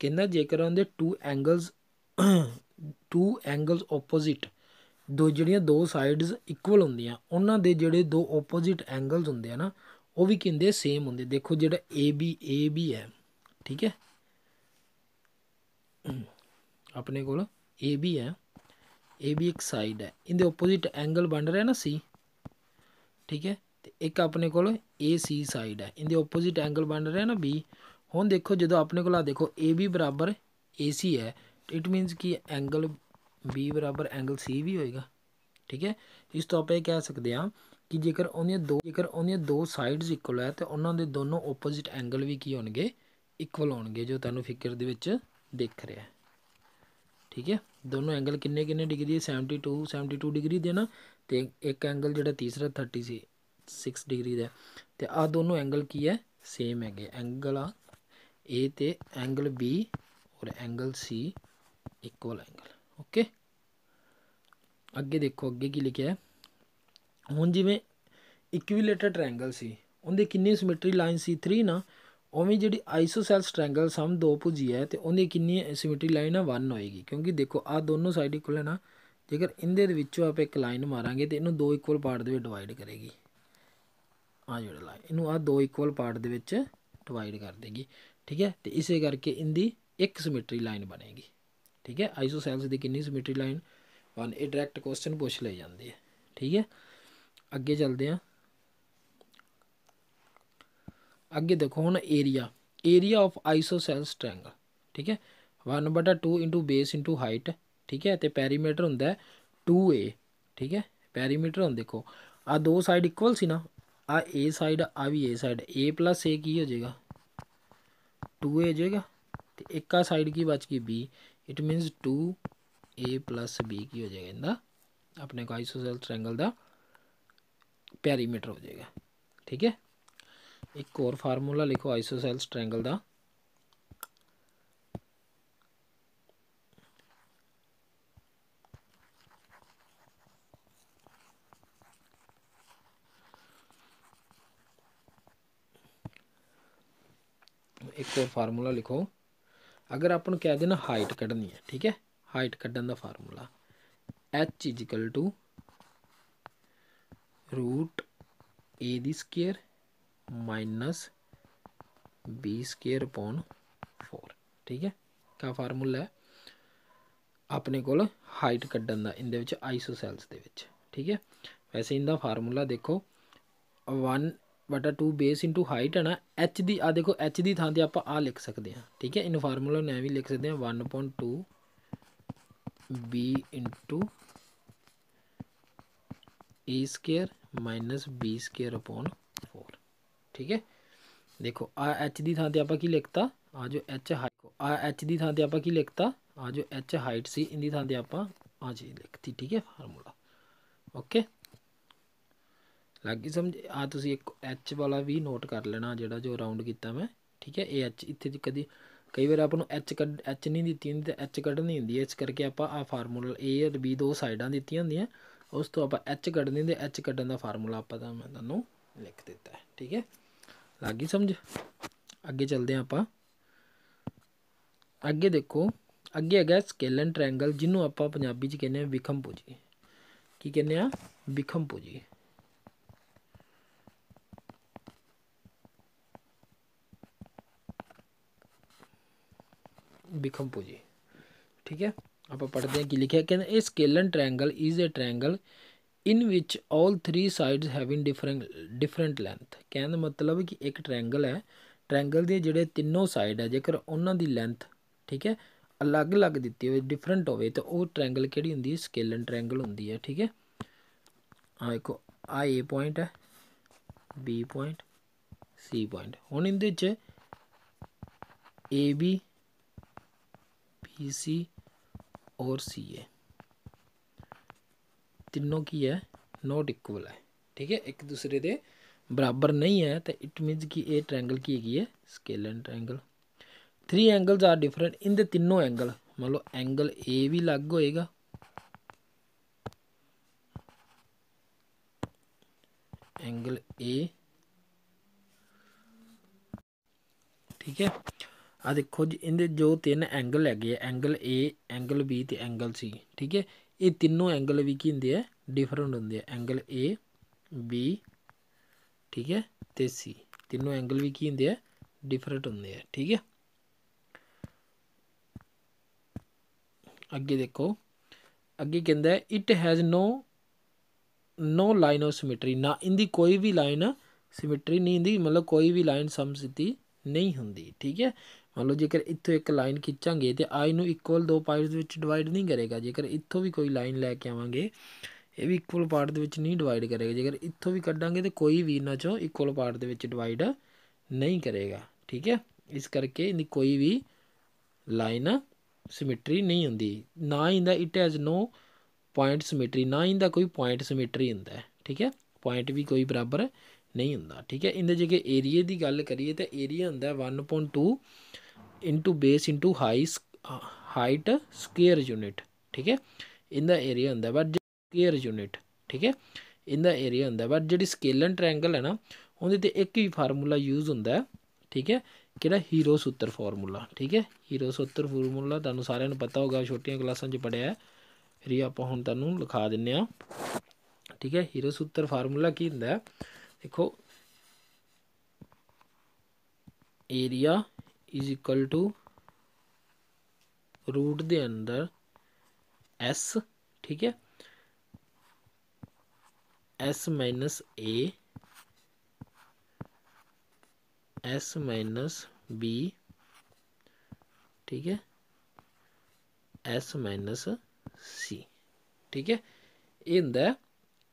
ਕਿੰਨਾ ਜੇਕਰ ਉਹਦੇ two angles two angles opposite ਦੋ ਜਿਹੜੀਆਂ ਦੋ ਸਾਈਡਸ ਇਕੁਅਲ ਹੁੰਦੀਆਂ ਉਹਨਾਂ ਦੇ ਜਿਹੜੇ ਦੋ ਆਪੋਜ਼ਿਟ ਐਂਗਲਸ ਹੁੰਦੇ ਆ ਨਾ ਉਹ ਵੀ ਕਹਿੰਦੇ ਸੇਮ ਹੁੰਦੇ ਦੇਖੋ ਜਿਹੜਾ ਏ ਬੀ ਏ ਬੀ ਹੈ ਠੀਕ ਹੈ ਆਪਣੇ ਕੋਲ ਏ ਬੀ ਹੈ ਏ ਬੀ ਇੱਕ ਸਾਈਡ ਹੈ ਇਹਦੇ ਆਪੋਜ਼ਿਟ ਐਂਗਲ ਬਣ ਰਿਹਾ ਨਾ ਸੀ ਠੀਕ ਹੈ ਤੇ ਇੱਕ ਆਪਣੇ ਕੋਲ ਏ ਸੀ ਸਾਈਡ ਹੈ ਇਹਦੇ ਆਪੋਜ਼ਿਟ ਐਂਗਲ ਬਣ ਰਿਹਾ ਨਾ ਬੀ ਹੁਣ ਦੇਖੋ ਜਦੋਂ ਆਪਣੇ ਕੋਲ ਆ ਦੇਖੋ ਏ ਬੀ ਬਰਾਬਰ ਏ ਸੀ ਹੈ ਇਟ ਮੀਨਸ ਕਿ ਐਂਗਲ B ਬਰਾਬਰ ਐਂਗਲ C ਵੀ ਹੋਏਗਾ ਠੀਕ ਹੈ ਇਸ ਤੋਂ ਆਪਾਂ ਇਹ ਕਹਿ ਸਕਦੇ ਹਾਂ ਕਿ ਜੇਕਰ ਉਹਨੀਆਂ ਦੋ ਜੇਕਰ ਉਹਨੀਆਂ ਦੋ ਸਾਈਡਸ ਇਕੁਅਲ ਹੈ ਤੇ ਉਹਨਾਂ ਦੇ ਦੋਨੋਂ ਆਪੋਜ਼ਿਟ ਐਂਗਲ ਵੀ ਕੀ ਹੋਣਗੇ ਇਕੁਅਲ ਹੋਣਗੇ ਜੋ ਤੁਹਾਨੂੰ ਫਿਗਰ ਦੇ ਵਿੱਚ ਦਿਖ ਰਿਹਾ ਹੈ ਠੀਕ ਹੈ ਦੋਨੋਂ ਐਂਗਲ ਕਿੰਨੇ ਕਿੰਨੇ ਡਿਗਰੀ ਹੈ 72 72 ਡਿਗਰੀ ਦੇ ਨਾ ਤੇ ਇੱਕ ਐਂਗਲ ਜਿਹੜਾ ਤੀਸਰਾ 30 ਸੀ 6 ਡਿਗਰੀ ਦਾ ਤੇ ਆ ਦੋਨੋਂ ਐਂਗਲ ਕੀ ਹੈ ਸੇਮ ਹੈਗੇ ਐਂਗਲ ਆ A ਤੇ ਐਂਗਲ B ਔਰ angle C equal angle okay ਅੱਗੇ ਦੇਖੋ ਅੱਗੇ ਕੀ ਲਿਖਿਆ ਹੈ ਹੁਣ ਜਿਵੇਂ ਇਕੁਇਲੇਟਰ ਟ੍ਰਾਇੰਗਲ ਸੀ ਉਹਦੇ ਕਿੰਨੀ ਸਿਮੈਟਰੀ ਲਾਈਨ ਸੀ 3 ਨਾ ਉਵੇਂ ਜਿਹੜੀ ਆਈਸੋਸੈਲਸ ਟ੍ਰਾਇੰਗਲ ਸਮ ਦੋ ਭੁਜੀ ਹੈ ਤੇ ਉਹਦੀ ਕਿੰਨੀ ਸਿਮੈਟਰੀ ਲਾਈਨ ਹੈ 1 ਹੋਏਗੀ ਕਿਉਂਕਿ ਦੇਖੋ ਆ ਦੋਨੋਂ ਸਾਈਡ ਇਕੁਅਲ ਹੈ ਨਾ ਜੇਕਰ ਇਹਦੇ ਦੇ ਵਿੱਚੋਂ ਆਪਾਂ ਇੱਕ ਲਾਈਨ ਮਾਰਾਂਗੇ ਤੇ ਇਹਨੂੰ ਦੋ ਇਕੁਅਲ ਪਾਰਟ ਦੇ ਵਿੱਚ ਡਿਵਾਈਡ ਕਰੇਗੀ ਆ ਜਿਹੜਾ ਲਾਈਨ ਇਹਨੂੰ ਆ ਦੋ ਇਕੁਅਲ ਪਾਰਟ ਦੇ ਵਿੱਚ ਡਿਵਾਈਡ ਕਰ ਦੇਗੀ ਠੀਕ ਹੈ ਤੇ ਇਸੇ ਕਰਕੇ ਇਹਦੀ ਇੱਕ ਸਿਮੈਟਰੀ ਲਾਈਨ ਬਣੇਗੀ ਠੀਕ ਹੈ ਆਈਸੋਸੈਲਸ ਦੀ ਕਿੰਨੀ ਸਿਮਟਰੀ ਲਾਈਨ ਵਨ ਇਹ ਡਾਇਰੈਕਟ ਕੁਐਸਚਨ ਪੁੱਛ ਲਈ ਜਾਂਦੀ ਹੈ ਠੀਕ ਹੈ ਅੱਗੇ ਚੱਲਦੇ ਆ ਅੱਗੇ ਦੇਖੋ ਹੁਣ area area of isosceles triangle ਠੀਕ ਹੈ 1/2 ਬੇਸ ਹਾਈਟ ਠੀਕ ਹੈ ਤੇ ਪੈਰੀਮੀਟਰ ਹੁੰਦਾ ਹੈ 2a ਠੀਕ ਹੈ ਪੈਰੀਮੀਟਰ ਹੁਣ ਦੇਖੋ ਆ ਦੋ ਸਾਈਡ ਇਕੁਅਲ ਸੀ ਨਾ ਆ a ਸਾਈਡ ਆ ਵੀ a ਸਾਈਡ a a ਕੀ ਹੋ ਜਾਏਗਾ 2a ਹੋ ਜਾਏਗਾ ਤੇ ਇੱਕ ਆ ਸਾਈਡ ਕੀ ਬਚ ਗਈ b it means two A plus B की हो जाएगा इनका अपने को आइसोसेल ट्रैंगल का पैरीमीटर हो जाएगा ठीक है एक और फार्मूला लिखो आइसोसेल्स ट्रैंगल का एक और फार्मूला लिखो ਅਗਰ ਆਪਾਂ ਨੂੰ ਕਹਿ ਦੇਣਾ ਹਾਈਟ ਕੱਢਣੀ ਹੈ ਠੀਕ ਹੈ ਹਾਈਟ ਕੱਢਣ ਦਾ formula h √ a² b² root a ਦੀ ਸਕੁਅਰ ਮਾਈਨਸ b ਸਕੁਅਰ 4 ਠੀਕ ਹੈ ਕਾ ਫਾਰਮੂਲਾ ਹੈ ਆਪਣੇ ਕੋਲ ਹਾਈਟ ਕੱਢਣ ਦਾ ਇਹਦੇ ਵਿੱਚ ਆਈਸੋਸੈਲਸ ਦੇ ਵਿੱਚ ਠੀਕ ਹੈ ਵੈਸੇ ਇਹਦਾ ਫਾਰਮੂਲਾ ਦੇਖੋ 1 ਬਟਾ टू बेस इंटू हाइट है ना एच ਦੀ आ देखो एच की ਥਾਂ ਤੇ ਆਪਾਂ ਆ सकते हैं ठीक है इन ਇਨ ਫਾਰਮੂਲਾ ਨੂੰ ਐਵੇਂ ਲਿਖ ਸਕਦੇ ਹਾਂ 1/2 b into a square minus B square upon four ठीक है देखो आ एच की थान आप लिखता आ जो एच हाइट आ एच की थान आप लिखता आ जो एच हाइट सी इन थान आप आ चीज़ लिखती ठीक है फार्मूला ओके ਲੱਗ ਗਈ ਸਮਝ ਆ ਤੁਸੀਂ ਇੱਕ ਐਚ ਵਾਲਾ ਵੀ ਨੋਟ ਕਰ ਲੈਣਾ ਜਿਹੜਾ ਜੋ ਰਾਉਂਡ ਕੀਤਾ ਮੈਂ ਠੀਕ ਹੈ ਇਹ ਐਚ ਇੱਥੇ ਕਦੀ ਕਈ ਵਾਰ ਆਪਾਂ ਨੂੰ ਐਚ ਕੱਢ ਐਚ ਨਹੀਂ ਦਿੱਤੀ ਹੁੰਦੀ ਤੇ ਐਚ ਕੱਢਣੀ ਹੁੰਦੀ ਹੈ ਇਸ ਕਰਕੇ ਆਪਾਂ ਆ ਫਾਰਮੂਲਾ ਏ ਐਂਡ ਬੀ ਦੋ ਸਾਈਡਾਂ ਦਿੱਤੀਆਂ ਹੁੰਦੀਆਂ ਉਸ ਤੋਂ ਆਪਾਂ ਐਚ ਕੱਢਣੀ ਤੇ ਐਚ ਕੱਢਣ ਦਾ ਫਾਰਮੂਲਾ ਆਪਾਂ ਤਾਂ ਮੈਂ ਤੁਹਾਨੂੰ ਲਿਖ ਦਿੱਤਾ ਠੀਕ ਹੈ ਲੱਗ ਗਈ ਸਮਝ ਅੱਗੇ ਚੱਲਦੇ ਆਪਾਂ ਅੱਗੇ ਦੇਖੋ ਅੱਗੇ ਹੈਗਾ ਸਕੇਲਨ ਟ੍ਰਾਇੰਗਲ ਜਿਹਨੂੰ ਆਪਾਂ ਪੰਜਾਬੀ 'ਚ ਕਹਿੰਦੇ ਆ ਪੂਜੀ ਕੀ ਕਹਿੰਦੇ ਆ ਪੂਜੀ ਬਿਖਮਪੁਜੀ ਠੀਕ ਹੈ ਆਪਾਂ ਪੜ੍ਹਦੇ ਹਾਂ ਕਿ ਲਿਖਿਆ ਕਿ ਇਹ scalene triangle is a triangle in which all 3 sides having different different length ਕਹਿਣ ਦਾ ਮਤਲਬ ਕਿ ਇੱਕ ਟ੍ਰਾਇੰਗਲ ਹੈ ਟ੍ਰਾਇੰਗਲ ਦੇ ਜਿਹੜੇ ਤਿੰਨੋਂ ਸਾਈਡ ਹੈ ਜੇਕਰ ਉਹਨਾਂ ਦੀ ਲੈਂਥ ਠੀਕ ਹੈ ਅਲੱਗ-ਅਲੱਗ ਦਿੱਤੀ ਹੋਵੇ ਡਿਫਰੈਂਟ ਹੋਵੇ ਤਾਂ ਉਹ ਟ੍ਰਾਇੰਗਲ ਕਿਹੜੀ ਹੁੰਦੀ ਹੈ ਸਕੇਲਨ ਟ੍ਰਾਇੰਗਲ ਹੁੰਦੀ ਹੈ ਠੀਕ ਹੈ ਆ ਦੇਖੋ ਆ ਏ ਪੁਆਇੰਟ ਹੈ ਬੀ ਪੁਆਇੰਟ ਸੀ ਪੁਆਇੰਟ ਹੁਣ ਇਹਦੇ ਵਿੱਚ ਏ ਬੀ ई सी और सी ए तीनों की है नॉट इक्वल है ठीक है एक दूसरे के बराबर नहीं है तो इट मीनस कि ये ट्रैंगल की है scalene triangle three angles are different in the तीनों एंगल मान लो एंगल ए भी अलग होएगा एंगल ए ठीक है ਆ ਦੇਖੋ ਜੀ ਇਹਦੇ ਜੋ ਤਿੰਨ ਐਂਗਲ ਹੈਗੇ ਆ ਐਂਗਲ ਏ ਐਂਗਲ ਬੀ ਤੇ ਐਂਗਲ ਸੀ ਠੀਕ ਹੈ ਇਹ ਤਿੰਨੋਂ ਐਂਗਲ ਵੀ ਕੀ ਹੁੰਦੇ ਆ ਡਿਫਰੈਂਟ ਹੁੰਦੇ ਆ ਐਂਗਲ ਏ ਬੀ ਠੀਕ ਹੈ ਤੇ ਸੀ ਤਿੰਨੋਂ ਐਂਗਲ ਵੀ ਕੀ ਹੁੰਦੇ ਆ ਡਿਫਰੈਂਟ ਹੁੰਦੇ ਆ ਠੀਕ ਹੈ ਅੱਗੇ ਦੇਖੋ ਅੱਗੇ ਕਹਿੰਦਾ it has no no line of symmetry ਨਾ ਇੰਦੀ ਕੋਈ ਵੀ ਲਾਈਨ ਸਿਮੈਟਰੀ ਨਹੀਂ ਹੁੰਦੀ ਮਤਲਬ ਕੋਈ ਵੀ ਲਾਈਨ ਸਮਸਿੱਧੀ ਨਹੀਂ ਹੁੰਦੀ ਠੀਕ ਹੈ ਮੰਨ ਲਓ ਜੇਕਰ ਇੱਥੋਂ ਇੱਕ ਲਾਈਨ ਖਿੱਚਾਂਗੇ ਤੇ i ਨੂੰ ਇਕੁਅਲ ਦੋ ਪਾਰਟਸ ਵਿੱਚ ਡਿਵਾਈਡ ਨਹੀਂ ਕਰੇਗਾ ਜੇਕਰ ਇੱਥੋਂ ਵੀ ਕੋਈ ਲਾਈਨ ਲੈ ਕੇ ਆਵਾਂਗੇ ਇਹ ਵੀ ਇਕੁਅਲ ਪਾਰਟ ਦੇ ਵਿੱਚ ਨਹੀਂ ਡਿਵਾਈਡ ਕਰੇਗਾ ਜੇਕਰ ਇੱਥੋਂ ਵੀ ਕੱਢਾਂਗੇ ਤੇ ਕੋਈ ਵੀ ਇਹਨਾਂ ਚੋਂ ਇਕੁਅਲ ਪਾਰਟ ਦੇ ਵਿੱਚ ਡਿਵਾਈਡ ਨਹੀਂ ਕਰੇਗਾ ਠੀਕ ਹੈ ਇਸ ਕਰਕੇ ਇਹਦੀ ਕੋਈ ਵੀ ਲਾਈਨ ਸਿਮੈਟਰੀ ਨਹੀਂ ਹੁੰਦੀ ਨਾ ਇਹਦਾ it has no point symmetry ਨਾ ਇਹਦਾ ਕੋਈ ਪੁਆਇੰਟ ਸਿਮੈਟਰੀ ਹੁੰਦਾ ਠੀਕ ਹੈ ਪੁਆਇੰਟ ਵੀ ਕੋਈ ਬਰਾਬਰ ਨਹੀਂ ਹੁੰਦਾ ਠੀਕ ਹੈ ਇਹਦੇ ਜੇ ਏਰੀਆ ਦੀ ਗੱਲ ਕਰੀਏ ਤਾਂ ਏਰੀਆ ਹੁੰਦਾ 1.2 into base into high uh, height square ਠੀਕ ਹੈ ਇਨ ਦਾ ਏਰੀਆ ਹੁੰਦਾ ਬਟ ਸਕੁਅਰ ਯੂਨਿਟ ਠੀਕ ਹੈ ਇਨ ਦਾ ਏਰੀਆ ਹੁੰਦਾ ਬਟ ਜਿਹੜੀ ਸਕੇਲਨ ਟ੍ਰਾਇੰਗਲ ਹੈ ਨਾ ਉਹਦੇ ਤੇ ਇੱਕ ਹੀ ਫਾਰਮੂਲਾ ਯੂਜ਼ ਹੁੰਦਾ ਠੀਕ ਹੈ ਕਿਹੜਾ ਹੀਰੋ ਸੂਤਰ ਫਾਰਮੂਲਾ ਠੀਕ ਹੈ ਹੀਰੋ ਸੂਤਰ ਫਾਰਮੂਲਾ ਤੁਹਾਨੂੰ ਸਾਰਿਆਂ ਨੂੰ ਪਤਾ ਹੋਗਾ ਛੋਟੀਆਂ ਕਲਾਸਾਂ 'ਚ ਪੜਿਆ ਹੈ ਫਿਰ ਆਪਾਂ ਹੁਣ ਤੁਹਾਨੂੰ ਲਿਖਾ ਦਿੰਨੇ ਆ ਠੀਕ ਹੈ ਹੀਰੋ ਸੂਤਰ ਫਾਰਮੂਲਾ ਕੀ ਹੁੰਦਾ ਦੇਖੋ area is equal to root दे अंदर एस ठीक है s minus a s minus b ठीक है एस माइनस सी ठीक है ये होंगे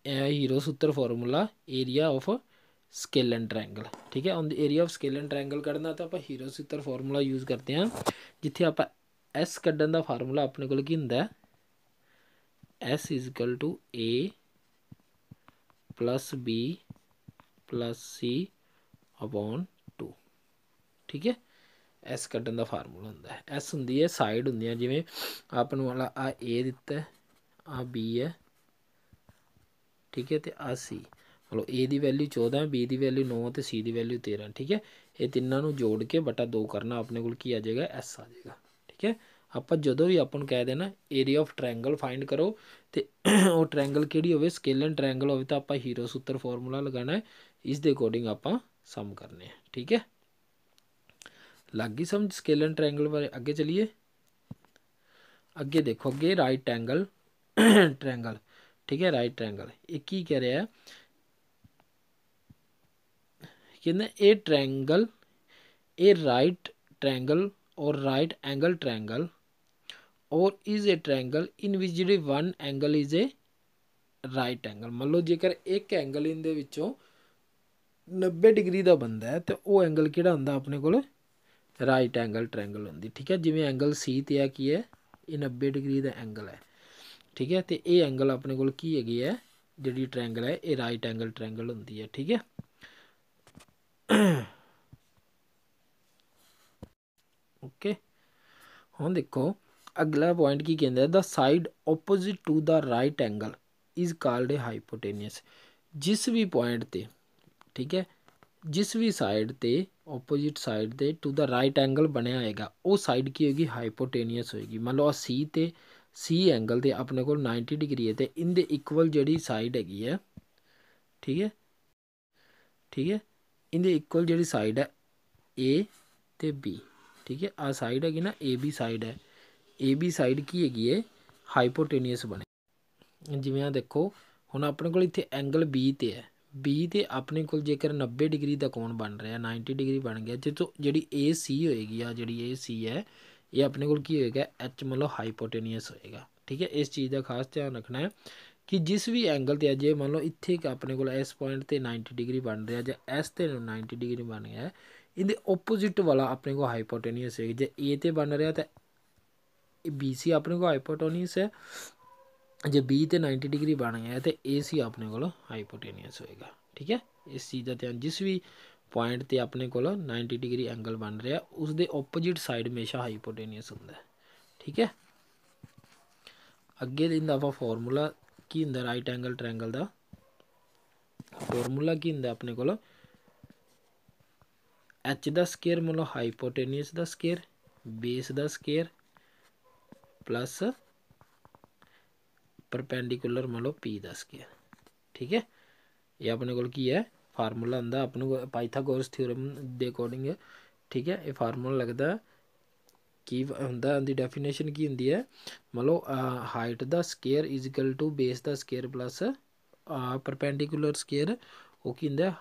हीरो सूत्र formula area of scale and triangle ਠੀਕ ਹੈ on the area of scale and triangle ਕੱਢਣਾ ਤਾਂ ਆਪਾਂ ਹੀਰੋ ਸੂਤਰ ਫਾਰਮੂਲਾ ਯੂਜ਼ ਕਰਦੇ ਹਾਂ ਜਿੱਥੇ ਆਪਾਂ s ਕੱਢਣ ਦਾ ਫਾਰਮੂਲਾ ਆਪਣੇ ਕੋਲ ਕੀ ਹੁੰਦਾ ਹੈ s a b c 2 ਠੀਕ ਹੈ s ਕੱਢਣ ਦਾ ਫਾਰਮੂਲਾ ਹੁੰਦਾ ਹੈ s ਹੁੰਦੀ ਹੈ ਸਾਈਡ ਹੁੰਦੀ ਹੈ ਜਿਵੇਂ ਆਪ ਨੂੰ ਵਾਲਾ ਆ a ਦਿੱਤਾ ਆ b ਹੈ ਠੀਕ ਹੈ ਤੇ ਆ c ਮਤਲਬ a ਦੀ ਵੈਲਿਊ 14 b ਦੀ ਵੈਲਿਊ 9 ਤੇ c ਦੀ ਵੈਲਿਊ 13 ਠੀਕ ਹੈ ਇਹ ਤਿੰਨਾਂ ਨੂੰ ਜੋੜ ਕੇ ਬਟਾ 2 ਕਰਨਾ ਆਪਣੇ ਕੋਲ ਕੀ ਆ ਜਾਏਗਾ s ਆ ਜਾਏਗਾ ਠੀਕ ਹੈ ਆਪਾਂ ਜਦੋਂ ਵੀ ਆਪਾਂ ਨੂੰ ਕਹਿ ਦੇਣਾ ਏਰੀਆ ਆਫ ਟ੍ਰਾਇੰਗਲ ਫਾਈਂਡ ਕਰੋ ਤੇ ਉਹ ਟ੍ਰਾਇੰਗਲ ਕਿਹੜੀ ਹੋਵੇ ਸਕੇਲਨ ਟ੍ਰਾਇੰਗਲ ਹੋਵੇ ਤਾਂ ਆਪਾਂ ਹੀਰੋ ਸੂਤਰ ਫਾਰਮੂਲਾ ਲਗਾਣਾ ਹੈ ਇਸ ਦੇ ਅਕੋਰਡਿੰਗ ਆਪਾਂ ਸਮ ਕਰਨੇ ਆ ਠੀਕ ਹੈ ਲੱਗ ਗਈ ਸਮਝ ਸਕੇਲਨ ਟ੍ਰਾਇੰਗਲ ਬਾਰੇ ਅੱਗੇ ਚਲੀਏ ਅੱਗੇ ਦੇਖੋ ਅੱਗੇ ਰਾਈਟ ਐਂਗਲ ਟ੍ਰਾਇੰਗਲ ਠੀਕ ਹੈ ਰਾਈਟ ਟ੍ਰਾਇੰਗਲ ਇਹ ਕੀ ਕਹਿ ਰਿਹਾ ਹੈ ਕਹਿੰਦਾ ਇਹ ਟ੍ਰਾਇੰਗਲ ਇਹ right triangle or right angle triangle or is a triangle in ਵਿਚ ਜਿਹੜੀ one angle is a right angle ਮੰਨ ਲਓ ਜੇਕਰ ਇੱਕ ਐਂਗਲ ਇਹਦੇ ਵਿੱਚੋਂ 90 ਡਿਗਰੀ ਦਾ ਬੰਦਾ ਹੈ ਤੇ ਉਹ ਐਂਗਲ ਕਿਹੜਾ ਹੁੰਦਾ ਆਪਣੇ ਕੋਲ ਰਾਈਟ ਐਂਗਲ ਟ੍ਰਾਇੰਗਲ ਹੁੰਦੀ ਠੀਕ ਹੈ ਜਿਵੇਂ ਐਂਗਲ ਸੀ ਤੇ ਆ ਕੀ ਹੈ ਇਹ 90 ਡਿਗਰੀ ਦਾ ਐਂਗਲ ਹੈ ਠੀਕ ਹੈ ਤੇ ਇਹ ਐਂਗਲ ਆਪਣੇ ਕੋਲ ਕੀ ਹੈਗੀ ਹੈ ਜਿਹੜੀ ਟ੍ਰਾਇੰਗਲ ਹੈ ਇਹ ਰਾਈਟ ਐਂਗਲ ਟ੍ਰਾਇੰਗਲ ਹੁੰਦੀ ਹੈ ਠੀਕ ਹੈ ਓਕੇ ਹੁਣ ਦੇਖੋ ਅਗਲਾ ਪੁਆਇੰਟ ਕੀ ਕਹਿੰਦਾ the side opposite to the right angle is called a hypotenuse ਜਿਸ ਵੀ ਪੁਆਇੰਟ ਤੇ ਠੀਕ ਹੈ ਜਿਸ ਵੀ ਸਾਈਡ ਤੇ ਆਪੋਜ਼ਿਟ ਸਾਈਡ ਦੇ ਟੂ ਦਾ ਰਾਈਟ ਐਂਗਲ ਬਣਿਆ ਹੋਏਗਾ ਉਹ ਸਾਈਡ ਕੀ ਹੋਏਗੀ ਹਾਈਪੋਟੇਨਸ ਹੋਏਗੀ ਮੰਨ ਲਓ ਸੀ ਤੇ ਸੀ ਐਂਗਲ ਤੇ ਆਪਣੇ ਕੋਲ 90 ਡਿਗਰੀ ਹੈ ਤੇ ਇਹਦੇ ਇਕੁਅਲ ਜਿਹੜੀ ਸਾਈਡ ਹੈਗੀ ਹੈ ਠੀਕ ਹੈ ਠੀਕ ਹੈ ਇਹਦੇ ਇਕੁਅਲ ਜਿਹੜੀ ਸਾਈਡ ਹੈ ਏ ਤੇ ਬੀ ਠੀਕ ਹੈ ਆ ਸਾਈਡ ਹੈਗੀ ਨਾ ਏ ਬੀ ਸਾਈਡ ਹੈ ਏ ਬੀ ਸਾਈਡ ਕੀ ਹੈਗੀ ਹੈ ਹਾਈਪੋਟੇਨੀਅਸ ਬਣੇ ਜਿਵੇਂ ਆ ਦੇਖੋ ਹੁਣ ਆਪਣੇ ਕੋਲ ਇੱਥੇ ਐਂਗਲ ਬੀ ਤੇ ਹੈ ਬੀ ਤੇ ਆਪਣੇ ਕੋਲ ਜੇਕਰ 90 ਡਿਗਰੀ ਦਾ ਕੋਣ ਬਣ ਰਿਹਾ 90 ਡਿਗਰੀ ਬਣ ਗਿਆ ਜੇ ਤੋਂ ਜਿਹੜੀ ਏ ਸੀ ਹੋਏਗੀ ਆ ਜਿਹੜੀ ਏ ਸੀ ਹੈ ਇਹ ਆਪਣੇ ਕੋਲ ਕੀ ਹੋਏਗਾ ਐਚ ਮਤਲਬ ਹਾਈਪੋਟੈਨਿਅਸ ਹੋਏਗਾ ਠੀਕ ਹੈ ਇਸ ਚੀਜ਼ ਦਾ ਖਾਸ ਧਿਆਨ ਰੱਖਣਾ ਹੈ ਕਿ ਜਿਸ ਵੀ ਐਂਗਲ ਤੇ ਅਜੇ ਮੰਨ ਲਓ ਇੱਥੇ ਆਪਣੇ ਕੋਲ ਇਸ ਪੁਆਇੰਟ ਤੇ 90 ਡਿਗਰੀ ਬਣ ਰਿਹਾ ਜਾਂ ਇਸ ਤੇ 90 ਡਿਗਰੀ ਬਣ ਗਿਆ ਇਹਦੇ ਆਪੋਜ਼ਿਟ ਵਾਲਾ ਆਪਣੇ ਕੋਲ ਹਾਈਪੋਟੈਨਿਅਸ ਹੈ ਜੇ A ਤੇ ਬਣ ਰਿਹਾ ਤਾਂ BC ਆਪਣੇ ਕੋਲ ਹਾਈਪੋਟੈਨਿਅਸ ਹੈ ਜੇ B ਤੇ 90 ਡਿਗਰੀ ਬਣ ਗਿਆ ਤੇ AC ਆਪਣੇ ਕੋਲ ਹਾਈਪੋਟੈਨਿਅਸ ਹੋਏਗਾ ਠੀਕ ਹੈ ਇਸ ਚੀਜ਼ ਦਾ ਧਿਆਨ ਜਿਸ ਵੀ ਪੁਆਇੰਟ ਤੇ ਆਪਣੇ ਕੋਲ 90 ਡਿਗਰੀ ਐਂਗਲ ਬਣ ਰਿਹਾ ਉਸ ਦੇ ਆਪੋਜ਼ਿਟ ਸਾਈਡ ਹਮੇਸ਼ਾ ਹਾਈਪੋਟੈਨਿਅਸ ਹੁੰਦਾ ਹੈ ਠੀਕ ਹੈ ਅੱਗੇ ਦਿੰਦਾ ਆਪਾਂ ਫਾਰਮੂਲਾ की राइट एंगल ट्रायंगल का फॉर्मूला की इन अपने को एच का स्केयर मतलब हाइपोटेनियस का स्केयर बेस का स्केयर प्लस परपेंडिकुलर मतलब पी का स्केयर ठीक है ये अपने को की है फार्मूला आंदा अपने को पाइथागोरस थ्योरम के अकॉर्डिंग ठीक है ये फार्मूला लगता है ਕੀ ਹੁੰਦਾ ਉਹਦੀ ਡੈਫੀਨੇਸ਼ਨ ਕੀ ਹੁੰਦੀ ਹੈ ਮੰਨ ਲਓ ਹਾਈਟ ਦਾ square is equal to base ਦਾ ਸਕੁਅਰ ਪਲੱਸ ਪਰਪੈਂਡੀਕੂਲਰ ਸਕੁਅਰ ਉਹ ਕੀ ਹੁੰਦਾ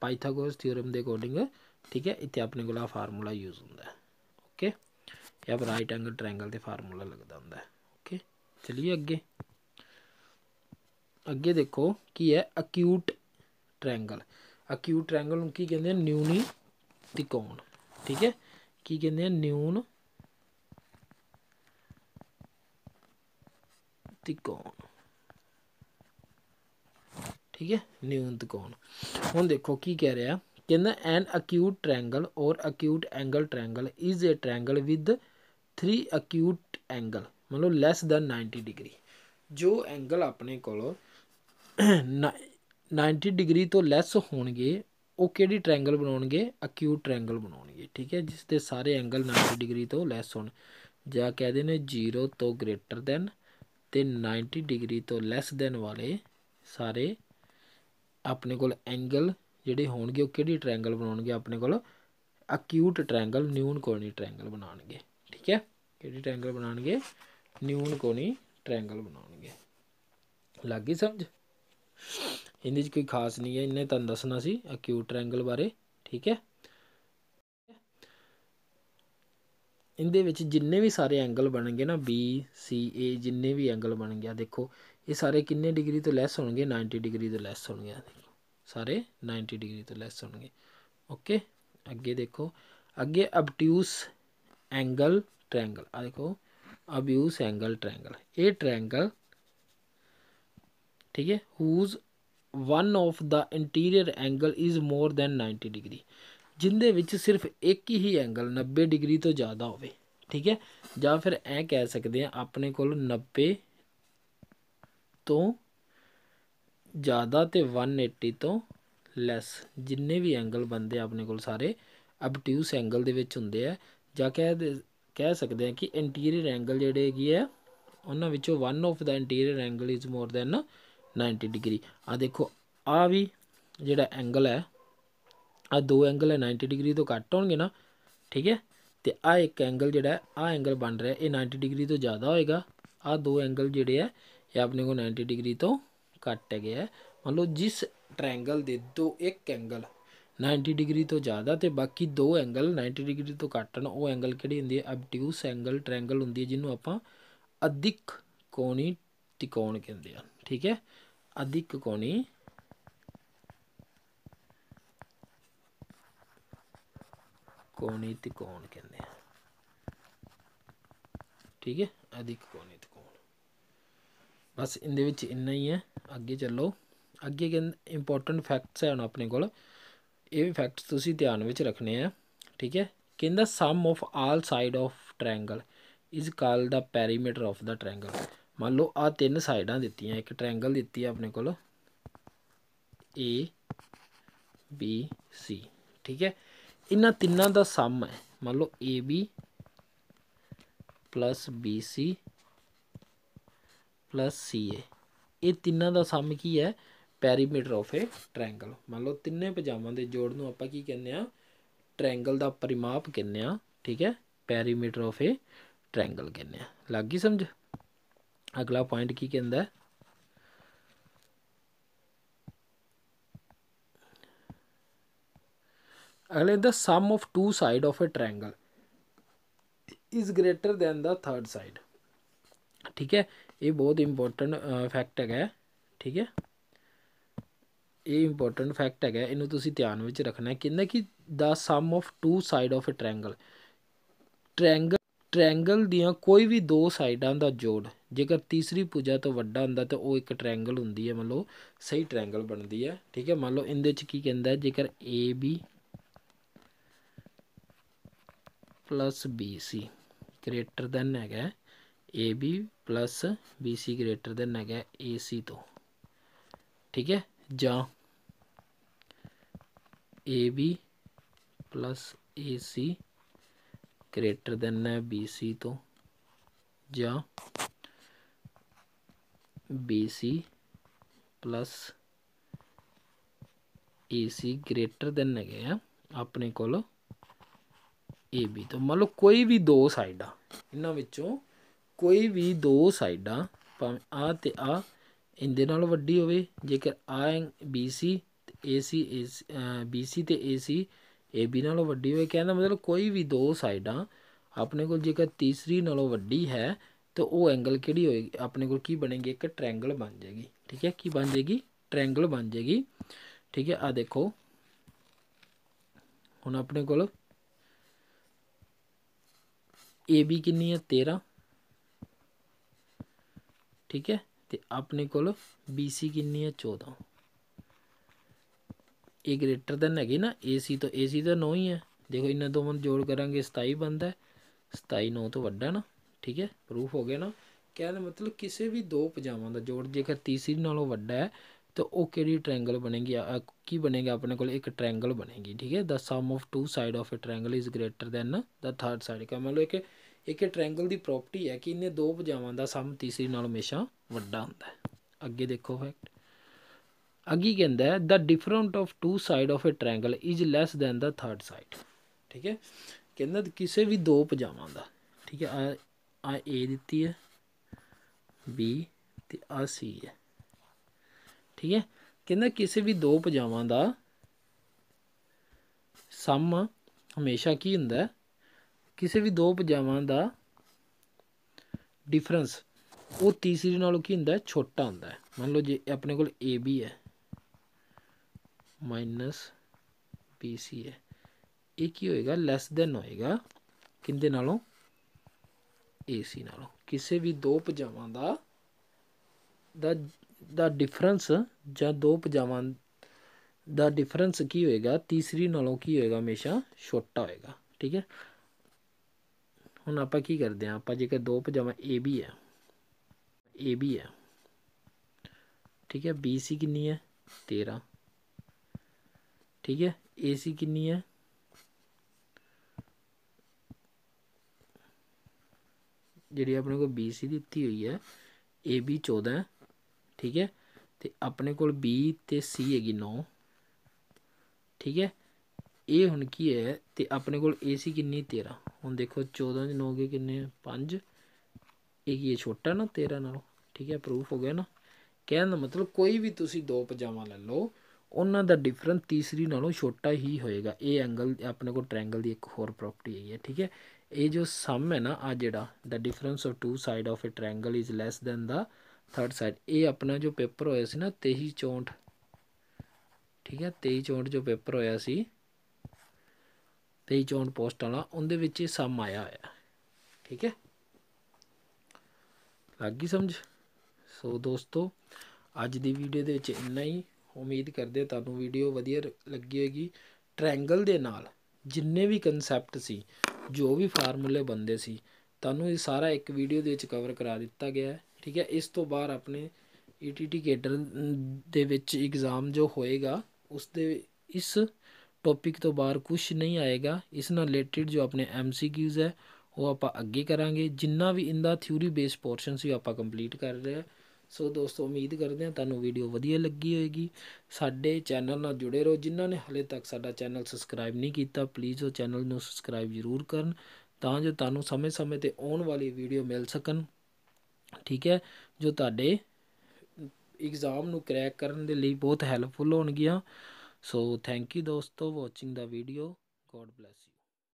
ਪਾਈਥਾਗੋਰਸ ਥਿਓਰਮ ਦੇ ਅਕੋਰਡਿੰਗ ਠੀਕ ਹੈ ਇੱਥੇ ਆਪਣੇ ਕੋਲ ਆ ਫਾਰਮੂਲਾ ਯੂਜ਼ ਹੁੰਦਾ ਹੈ ਓਕੇ ਜਾਂ ਰਾਈਟ ਐਂਗਲ ਟ੍ਰਾਇੰਗਲ ਦੇ ਫਾਰਮੂਲਾ ਲੱਗਦਾ ਹੁੰਦਾ ਹੈ ਓਕੇ ਚਲਿਏ ਅੱਗੇ ਅੱਗੇ ਦੇਖੋ ਕੀ ਹੈ ਅਕਿਊਟ ਟ੍ਰਾਇੰਗਲ ਅਕਿਊਟ ਟ੍ਰਾਇੰਗਲ ਨੂੰ ਕੀ ਕਹਿੰਦੇ ਨੇ ਨਿਊਨੀ ਤਿਕੋਣ ਠੀਕ ਹੈ ਕੀ ਕਹਿੰਦੇ ਨੇ ਨਿਊਨ ਤਿਕੋਣ ਠੀਕ ਹੈ ਨਿਊਨ ਤਿਕੋਣ ਹੁਣ ਦੇਖੋ ਕੀ ਕਹਿ ਰਿਹਾ ਕਹਿੰਦਾ an acute triangle or acute angle triangle is a triangle with 3 acute angle ਮਤਲਬ ਲੈਸ ਦਨ 90 ਡਿਗਰੀ ਜੋ ਐਂਗਲ ਆਪਣੇ ਕੋਲ 90 ਡਿਗਰੀ ਤੋਂ ਲੈਸ ਹੋਣਗੇ ਉਹ ਕਿਹੜੀ ਟ੍ਰਾਇੰਗਲ ਬਣਾਉਣਗੇ ਅਕਿਊਟ ਟ੍ਰਾਇੰਗਲ ਬਣਾਉਣਗੇ ਠੀਕ ਹੈ ਜਿਸ ਦੇ ਸਾਰੇ ਐਂਗਲ 90 ਡਿਗਰੀ ਤੋਂ ਲੈਸ ਹੋਣ ਜਾਂ ਕਹਦੇ ਨੇ 0 ਤੋਂ ਗ੍ਰੇਟਰ ਦੈਨ ਤੇ 90 ਡਿਗਰੀ ਤੋਂ ਲੈਸ ਦੈਨ ਵਾਲੇ ਸਾਰੇ ਆਪਣੇ ਕੋਲ ਐਂਗਲ ਜਿਹੜੇ ਹੋਣਗੇ ਉਹ ਕਿਹੜੀ ਟ੍ਰਾਇੰਗਲ ਬਣਾਉਣਗੇ ਆਪਣੇ ਕੋਲ ਅਕਿਊਟ ਟ੍ਰਾਇੰਗਲ ਨਿਊਨ ਕੋਣੀ ਟ੍ਰਾਇੰਗਲ ਬਣਾਉਣਗੇ ਠੀਕ ਹੈ ਕਿਹੜੀ ਟ੍ਰਾਇੰਗਲ ਬਣਾਉਣਗੇ ਨਿਊਨ ਕੋਣੀ ਟ੍ਰਾਇੰਗਲ ਬਣਾਉਣਗੇ ਲੱਗ ਗਈ ਸਮਝ ਇਹਦੇ 'ਚ ਕੋਈ ਖਾਸ ਨਹੀਂ ਹੈ ਇਹਨੇ ਤੁਹਾਨੂੰ ਦੱਸਣਾ ਸੀ ਅਕਿਊਟ ਟ੍ਰਾਇੰਗਲ ਬਾਰੇ ਠੀਕ ਹੈ ਇਹਦੇ ਵਿੱਚ ਜਿੰਨੇ ਵੀ ਸਾਰੇ ਐਂਗਲ ਬਣਨਗੇ ਨਾ ਬੀ ਸੀ ਏ ਜਿੰਨੇ ਵੀ ਐਂਗਲ ਬਣਨਗੇ ਆ ਦੇਖੋ ਇਹ ਸਾਰੇ ਕਿੰਨੇ ਡਿਗਰੀ ਤੋਂ ਲੈਸ ਹੋਣਗੇ 90 ਡਿਗਰੀ ਤੋਂ ਲੈਸ ਹੋਣਗੇ ਆ ਦੇਖੋ ਸਾਰੇ 90 ਡਿਗਰੀ ਤੋਂ ਲੈਸ ਹੋਣਗੇ ਓਕੇ ਅੱਗੇ ਦੇਖੋ ਅੱਗੇ ਅਬਟਿਊਸ ਐਂਗਲ ਟ੍ਰਾਇੰਗਲ ਆ ਦੇਖੋ ਅਬਿਊਸ ਐਂਗਲ ਟ੍ਰਾਇੰਗਲ ਇਹ ਟ੍ਰਾਇੰਗਲ ਠੀਕ ਹੈ whose one of the interior angle is more than 90 degree ਜਿੰਦੇ ਵਿੱਚ ਸਿਰਫ ਇੱਕ ਹੀ ਐਂਗਲ 90 ਡਿਗਰੀ ਤੋਂ ਜ਼ਿਆਦਾ ਹੋਵੇ ਠੀਕ ਹੈ ਜਾਂ ਫਿਰ ਐ ਕਹਿ ਸਕਦੇ ਆ ਆਪਣੇ ਕੋਲ 90 ਤੋਂ ਜ਼ਿਆਦਾ ਤੇ 180 ਤੋਂ ਲੈਸ ਜਿੰਨੇ ਵੀ ਐਂਗਲ ਬੰਦੇ ਆਪਣੇ ਕੋਲ ਸਾਰੇ ਅਬਟਿਊਸ ਐਂਗਲ ਦੇ ਵਿੱਚ ਹੁੰਦੇ ਆ ਜਾਂ ਕਹਿ ਕਹਿ ਸਕਦੇ ਆ ਕਿ ਇੰਟੀਰੀਅਰ ਐਂਗਲ ਜਿਹੜੇ ਹੈਗੇ ਆ ਉਹਨਾਂ ਵਿੱਚੋਂ one of the interior angle is more than 90 degree ਆ ਦੇਖੋ ਆ ਵੀ ਜਿਹੜਾ ਐਂਗਲ ਹੈ ਆ ਦੋ ਐਂਗਲ ਹੈ 90 ਡਿਗਰੀ ਤੋਂ ਘੱਟ ਹੋਣਗੇ ਨਾ ਠੀਕ ਹੈ ਤੇ ਆ ਇੱਕ ਐਂਗਲ ਜਿਹੜਾ ਆ ਐਂਗਲ ਬਣ ਰਿਹਾ ਇਹ 90 ਡਿਗਰੀ ਤੋਂ ਜ਼ਿਆਦਾ ਹੋਏਗਾ ਆ ਦੋ ਐਂਗਲ ਜਿਹੜੇ ਆ ਇਹ ਆਪਣੇ ਕੋ 90 ਡਿਗਰੀ ਤੋਂ ਘੱਟ ਹੈਗੇ ਆ ਮੰਨ ਲਓ ਜਿਸ ਟ੍ਰਾਇੰਗਲ ਦੇ ਦੋ ਇੱਕ ਐਂਗਲ 90 ਡਿਗਰੀ ਤੋਂ ਜ਼ਿਆਦਾ ਤੇ ਬਾਕੀ ਦੋ ਐਂਗਲ 90 ਡਿਗਰੀ ਤੋਂ ਘੱਟ ਹਨ ਉਹ ਐਂਗਲ ਕਿਹੜੀ ਹੁੰਦੀ ਹੈ ਅਬਟਿਊਸ ਐਂਗਲ ਟ੍ਰਾਇੰਗਲ ਹੁੰਦੀ ਹੈ ਜਿਹਨੂੰ ਆਪਾਂ ਅਧਿਕ ਕੋਣੀ ਤਿਕੋਣ ਕਹਿੰਦੇ ਆ ਠੀਕ ਹੈ ਅਧਿਕ ਕੋਣੀ ਕੋਣੀ ਤਿਕੋਣ ਕਹਿੰਦੇ ਆ ਠੀਕ ਹੈ ਅਧਿਕ ਕੋਣੀ ਤਿਕੋਣ ਬਸ ਇਹਦੇ ਵਿੱਚ ਇੰਨਾ ਹੀ ਹੈ ਅੱਗੇ ਚੱਲੋ ਅੱਗੇ ਕਹਿੰਦੇ ਇੰਪੋਰਟੈਂਟ ਫੈਕਟਸ ਹੈ ਹੁਣ ਆਪਣੇ ਕੋਲ ਇਹ ਵੀ ਫੈਕਟਸ ਤੁਸੀਂ ਧਿਆਨ ਵਿੱਚ ਰੱਖਣੇ ਆ ਠੀਕ ਹੈ ਕਹਿੰਦਾ sum of all side of triangle is called the perimeter of the triangle ਮੰਨ ਲਓ ਆ ਤਿੰਨ ਸਾਈਡਾਂ ਦਿੱਤੀਆਂ ਇੱਕ ਟ੍ਰਾਇੰਗਲ ਦਿੱਤੀ ਹੈ ਆਪਣੇ ਕੋਲ A B C ਠੀਕ ਹੈ ਇਹਨਾਂ ਤਿੰਨਾਂ ਦਾ ਸਮ ਹੈ ਮੰਨ ਲਓ AB BC CA ਇਹ ਤਿੰਨਾਂ ਦਾ ਸਮ ਕੀ ਹੈ ਪੈਰੀਮੀਟਰ ਆਫ ਏ ਟ੍ਰਾਇੰਗਲ ਮੰਨ ਲਓ ਤਿੰਨੇ ਪਜਾਮਾਂ ਦੇ ਜੋੜ ਨੂੰ ਆਪਾਂ ਕੀ ਕਹਿੰਦੇ ਆ ਟ੍ਰਾਇੰਗਲ ਦਾ ਪਰਿਮਾਪ ਕਹਿੰਦੇ ਆ ਠੀਕ ਹੈ ਪੈਰੀਮੀਟਰ ਆਫ ਏ ਟ੍ਰਾਇੰਗਲ ਕਹਿੰਦੇ ਆ ਲੱਗ ਗਈ ਸਮਝ ਅਗਲਾ ਪੁਆਇੰਟ ਕੀ ਕਹਿੰਦਾ ਹੈ ਅਗਲੇ the sum of two side of a triangle is greater than the third side ਠੀਕ ਹੈ ਇਹ ਬਹੁਤ ਇੰਪੋਰਟੈਂਟ ਫੈਕਟ ਹੈਗਾ ਠੀਕ ਹੈ ਇਹ ਇੰਪੋਰਟੈਂਟ ਫੈਕਟ ਹੈਗਾ ਇਹਨੂੰ ਤੁਸੀਂ ਧਿਆਨ ਵਿੱਚ ਰੱਖਣਾ ਕਿੰਨਾ ਕਿ the sum of two side of a triangle triangle triangle ਦੀਆਂ ਕੋਈ ਵੀ ਦੋ ਸਾਈਡਾਂ ਦਾ ਜੋੜ ਜੇਕਰ ਤੀਸਰੀ ਪੂਜਾ ਤੋਂ ਵੱਡਾ ਹੁੰਦਾ ਤਾਂ ਉਹ ਇੱਕ ਟ੍ਰਾਇੰਗਲ ਹੁੰਦੀ ਹੈ ਮੰਨ ਲਓ ਸਹੀ ਟ੍ਰਾਇੰਗਲ ਬਣਦੀ ਹੈ ਠੀਕ ਹੈ ਮੰਨ ਲਓ ਇਹਦੇ ਵਿੱਚ ਕੀ ਕਹਿੰਦਾ ਜੇਕਰ AB plus B C greater than है A B plus B C greater than है ए सी तो ठीक है ज A B plus A C greater than है बी सी तो या B C plus A C greater than है अपने को AB ਤੋਂ ਮੰਨ ਲਓ ਕੋਈ ਵੀ ਦੋ ਸਾਈਡਾਂ ਇਹਨਾਂ ਵਿੱਚੋਂ ਕੋਈ ਵੀ ਦੋ ਸਾਈਡਾਂ ਭਾਵੇਂ ਆ ਤੇ ਆ ਇਹਦੇ ਨਾਲ ਵੱਡੀ ਹੋਵੇ ਜੇਕਰ ਆ BC ਤੇ ਏਸੀ BC ਤੇ AC AB ਨਾਲੋਂ ਵੱਡੀ ਹੋਵੇ ਕਹਿੰਦਾ ਮਤਲਬ ਕੋਈ ਵੀ ਦੋ ਸਾਈਡਾਂ ਆਪਣੇ ਕੋਲ ਜੇਕਰ ਤੀਸਰੀ ਨਾਲੋਂ ਵੱਡੀ ਹੈ ਤਾਂ ਉਹ ਐਂਗਲ ਕਿਹੜੀ ਹੋਏਗੀ ਆਪਣੇ ਕੋਲ ਕੀ ਬਣੇਗੀ ਇੱਕ ਟ੍ਰਾਇੰਗਲ ਬਣ ਜਾਏਗੀ ਠੀਕ ਹੈ ਕੀ ਬਣ ਜਾਏਗੀ ਟ੍ਰਾਇੰਗਲ ਬਣ ਜਾਏਗੀ ਠੀਕ ਹੈ ਆ ਦੇਖੋ ਹੁਣ ਆਪਣੇ ਕੋਲ ए बी किन्नी है तेरह ठीक है तो अपने को बी सी किन्नी है चौदह ये ग्रेटर दैन है ना ए सी तो ए सी तो नौ ही है देखो इन्हें मन जोड़ करा सताई बनता है सताई नौ तो व्डा ना ठीक है प्रूफ हो गया ना कहने मतलब किसी भी दो पजावों का जोड़ जेकर तीसरी नो व्डा है तो वह कि ट्रैंगल बनेगी की बनेगा अपने को एक ट्रैंगल बनेगी ठीक है the sum of two side of a triangle is greater than the third side का मतलब एक ਇੱਕ ਇਹ ਟ੍ਰਾਇੰਗਲ ਦੀ ਪ੍ਰੋਪਰਟੀ ਹੈ ਕਿ ਇਹਨੇ ਦੋ ਭੁਜਾਵਾਂ ਦਾ ਸਮ ਤੀਸਰੀ ਨਾਲ ਹਮੇਸ਼ਾ ਵੱਡਾ ਹੁੰਦਾ ਹੈ ਅੱਗੇ ਦੇਖੋ ਫੈਕਟ ਅੱਗੇ ਕਹਿੰਦਾ ਹੈ the different of two side of a triangle is less than the third side ਠੀਕ ਹੈ ਕਹਿੰਦਾ ਕਿਸੇ ਵੀ ਦੋ ਭੁਜਾਵਾਂ ਦਾ ਠੀਕ ਹੈ ਆ ਏ ਦਿੱਤੀ ਹੈ ਬੀ ਤੇ ਆ ਸੀ ਹੈ ਠੀਕ ਹੈ ਕਹਿੰਦਾ ਕਿਸੇ ਵੀ ਦੋ ਭੁਜਾਵਾਂ ਦਾ ਸਮ ਹਮੇਸ਼ਾ ਕੀ ਹੁੰਦਾ ਹੈ ਕਿਸੇ ਵੀ ਦੋ ਪਜਾਵਾਂ ਦਾ ਡਿਫਰੈਂਸ ਉਹ ਤੀਸਰੀ ਨਾਲੋਂ ਕੀ ਹੁੰਦਾ ਛੋਟਾ ਹੁੰਦਾ ਹੈ ਮੰਨ ਲਓ ਜੇ ਆਪਣੇ ਕੋਲ AB ਹੈ ਮਾਈਨਸ BC ਹੈ ਇਹ ਕੀ ਹੋਏਗਾ ਲੈਸ ਦੈਨ ਹੋਏਗਾ ਕਿੰਦੇ ਨਾਲੋਂ AC ਨਾਲੋਂ ਕਿਸੇ ਵੀ ਦੋ ਪਜਾਵਾਂ ਦਾ ਦਾ ਦਾ ਡਿਫਰੈਂਸ ਜਾਂ ਦੋ ਪਜਾਵਾਂ ਦਾ ਡਿਫਰੈਂਸ ਕੀ ਹੋਏਗਾ ਤੀਸਰੀ ਨਾਲੋਂ ਕੀ ਹੋਏਗਾ ਹਮੇਸ਼ਾ ਛੋਟਾ ਹੋਏਗਾ ਠੀਕ ਹੈ ਹੁਣ ਆਪਾਂ ਕੀ ਕਰਦੇ ਆ ਆਪਾਂ ਜੇਕਰ ਦੋ ਪਜਾਮਾ AB ਹੈ AB ਹੈ ਠੀਕ ਹੈ BC ਕਿੰਨੀ ਹੈ 13 ਠੀਕ ਹੈ AC ਕਿੰਨੀ ਹੈ ਜਿਹੜੀ ਆਪਣੇ ਕੋਲ BC ਦਿੱਤੀ ਹੋਈ ਹੈ AB 14 ਠੀਕ ਹੈ ਤੇ ਆਪਣੇ ਕੋਲ B ਤੇ C ਹੈਗੀ 9 ਠੀਕ ਹੈ ਇਹ ਹੁਣ ਕੀ ਹੈ ਤੇ ਆਪਣੇ ਕੋਲ AC ਕਿੰਨੀ 13 ਹੁਣ ਦੇਖੋ 14 ਦੇ 9 ਕਿੰਨੇ ਆ 5 ਇਹ ਕੀ ਛੋਟਾ ਨਾ 13 ਨਾਲੋਂ ਠੀਕ ਹੈ ਪ੍ਰੂਫ ਹੋ ਗਿਆ ਨਾ ਕਹਿਣ ਦਾ ਮਤਲਬ ਕੋਈ ਵੀ ਤੁਸੀਂ ਦੋ ਪਜਾਮਾ ਲੈ ਲਓ ਉਹਨਾਂ ਦਾ ਡਿਫਰੈਂਸ ਤੀਸਰੀ ਨਾਲੋਂ ਛੋਟਾ ਹੀ ਹੋਏਗਾ ਇਹ ਐਂਗਲ ਆਪਣੇ ਕੋਲ ਟ੍ਰਾਇੰਗਲ ਦੀ ਇੱਕ ਹੋਰ ਪ੍ਰੋਪਰਟੀ ਹੈ ਠੀਕ ਹੈ ਇਹ ਜੋ ਸਮ ਹੈ ਨਾ ਆ ਜਿਹੜਾ the difference of two side of a triangle is less than the third side ਇਹ ਆਪਣਾ ਜੋ ਪੇਪਰ ਹੋਇਆ ਸੀ ਨਾ 23 64 ਠੀਕ ਹੈ 23 64 ਜੋ ਪੇਪਰ ਹੋਇਆ ਸੀ ਤੇਈ ਚੌਂਟ ਪੋਸਟ ਵਾਲਾ ਉਹਦੇ ਵਿੱਚ ਇਹ ਸਮ ਆਇਆ ਹੋਇਆ ਠੀਕ ਹੈ ਲੱਗ ਗਈ ਸਮਝ ਸੋ ਦੋਸਤੋ ਅੱਜ ਦੀ ਵੀਡੀਓ ਦੇ ਵਿੱਚ ਇੰਨਾ ਹੀ ਉਮੀਦ ਕਰਦੇ ਤੁਹਾਨੂੰ ਵੀਡੀਓ ਵਧੀਆ ਲੱਗੀ ਹੋਏਗੀ ਟ੍ਰਾਇੰਗਲ ਦੇ ਨਾਲ ਜਿੰਨੇ ਵੀ ਕਨਸੈਪਟ ਸੀ ਜੋ ਵੀ ਫਾਰਮੂਲੇ ਬੰਦੇ ਸੀ ਤੁਹਾਨੂੰ ਇਹ ਸਾਰਾ ਇੱਕ ਵੀਡੀਓ ਦੇ ਵਿੱਚ ਕਵਰ ਕਰਾ ਦਿੱਤਾ ਗਿਆ ਠੀਕ ਹੈ ਇਸ ਤੋਂ ਬਾਅਦ ਆਪਣੇ ਈਟੀਟੀ e ਕੇਡਰ ਦੇ ਵਿੱਚ ਐਗਜ਼ਾਮ ਜੋ ਹੋਏਗਾ ਉਸ ਦੇ ਇਸ ਟੌਪਿਕ ਤੋਂ ਬਾਹਰ ਕੁਝ ਨਹੀਂ ਆਏਗਾ ਇਸ ਨਾਲ ਰਿਲੇਟਡ ਜੋ ਆਪਣੇ ਐਮਸੀਕਿਊਜ਼ ਹੈ ਉਹ ਆਪਾਂ ਅੱਗੇ ਕਰਾਂਗੇ ਜਿੰਨਾ ਵੀ ਇਹਦਾ ਥਿਊਰੀ ਬੇਸ ਪੋਰਸ਼ਨ ਸੀ ਆਪਾਂ ਕੰਪਲੀਟ ਕਰ ਰਹੇ ਹਾਂ ਸੋ ਦੋਸਤੋ ਉਮੀਦ ਕਰਦੇ ਹਾਂ ਤੁਹਾਨੂੰ ਵੀਡੀਓ ਵਧੀਆ ਲੱਗੀ ਹੋਵੇਗੀ ਸਾਡੇ ਚੈਨਲ ਨਾਲ ਜੁੜੇ ਰਹੋ ਜਿਨ੍ਹਾਂ ਨੇ ਹਲੇ ਤੱਕ ਸਾਡਾ ਚੈਨਲ ਸਬਸਕ੍ਰਾਈਬ ਨਹੀਂ ਕੀਤਾ ਪਲੀਜ਼ ਉਹ ਚੈਨਲ ਨੂੰ ਸਬਸਕ੍ਰਾਈਬ ਜ਼ਰੂਰ ਕਰਨ ਤਾਂ ਜੋ ਤੁਹਾਨੂੰ ਸਮੇਂ-ਸਮੇਂ ਤੇ ਆਉਣ ਵਾਲੀ ਵੀਡੀਓ ਮਿਲ ਸਕਣ ਠੀਕ ਹੈ ਜੋ ਤੁਹਾਡੇ ਐਗਜ਼ਾਮ ਨੂੰ ਕਰੈਕ ਕਰਨ ਦੇ ਲਈ ਬਹੁਤ ਹੈਲਪਫੁਲ ਹੋਣਗੀਆਂ so thank you those for watching the video god bless you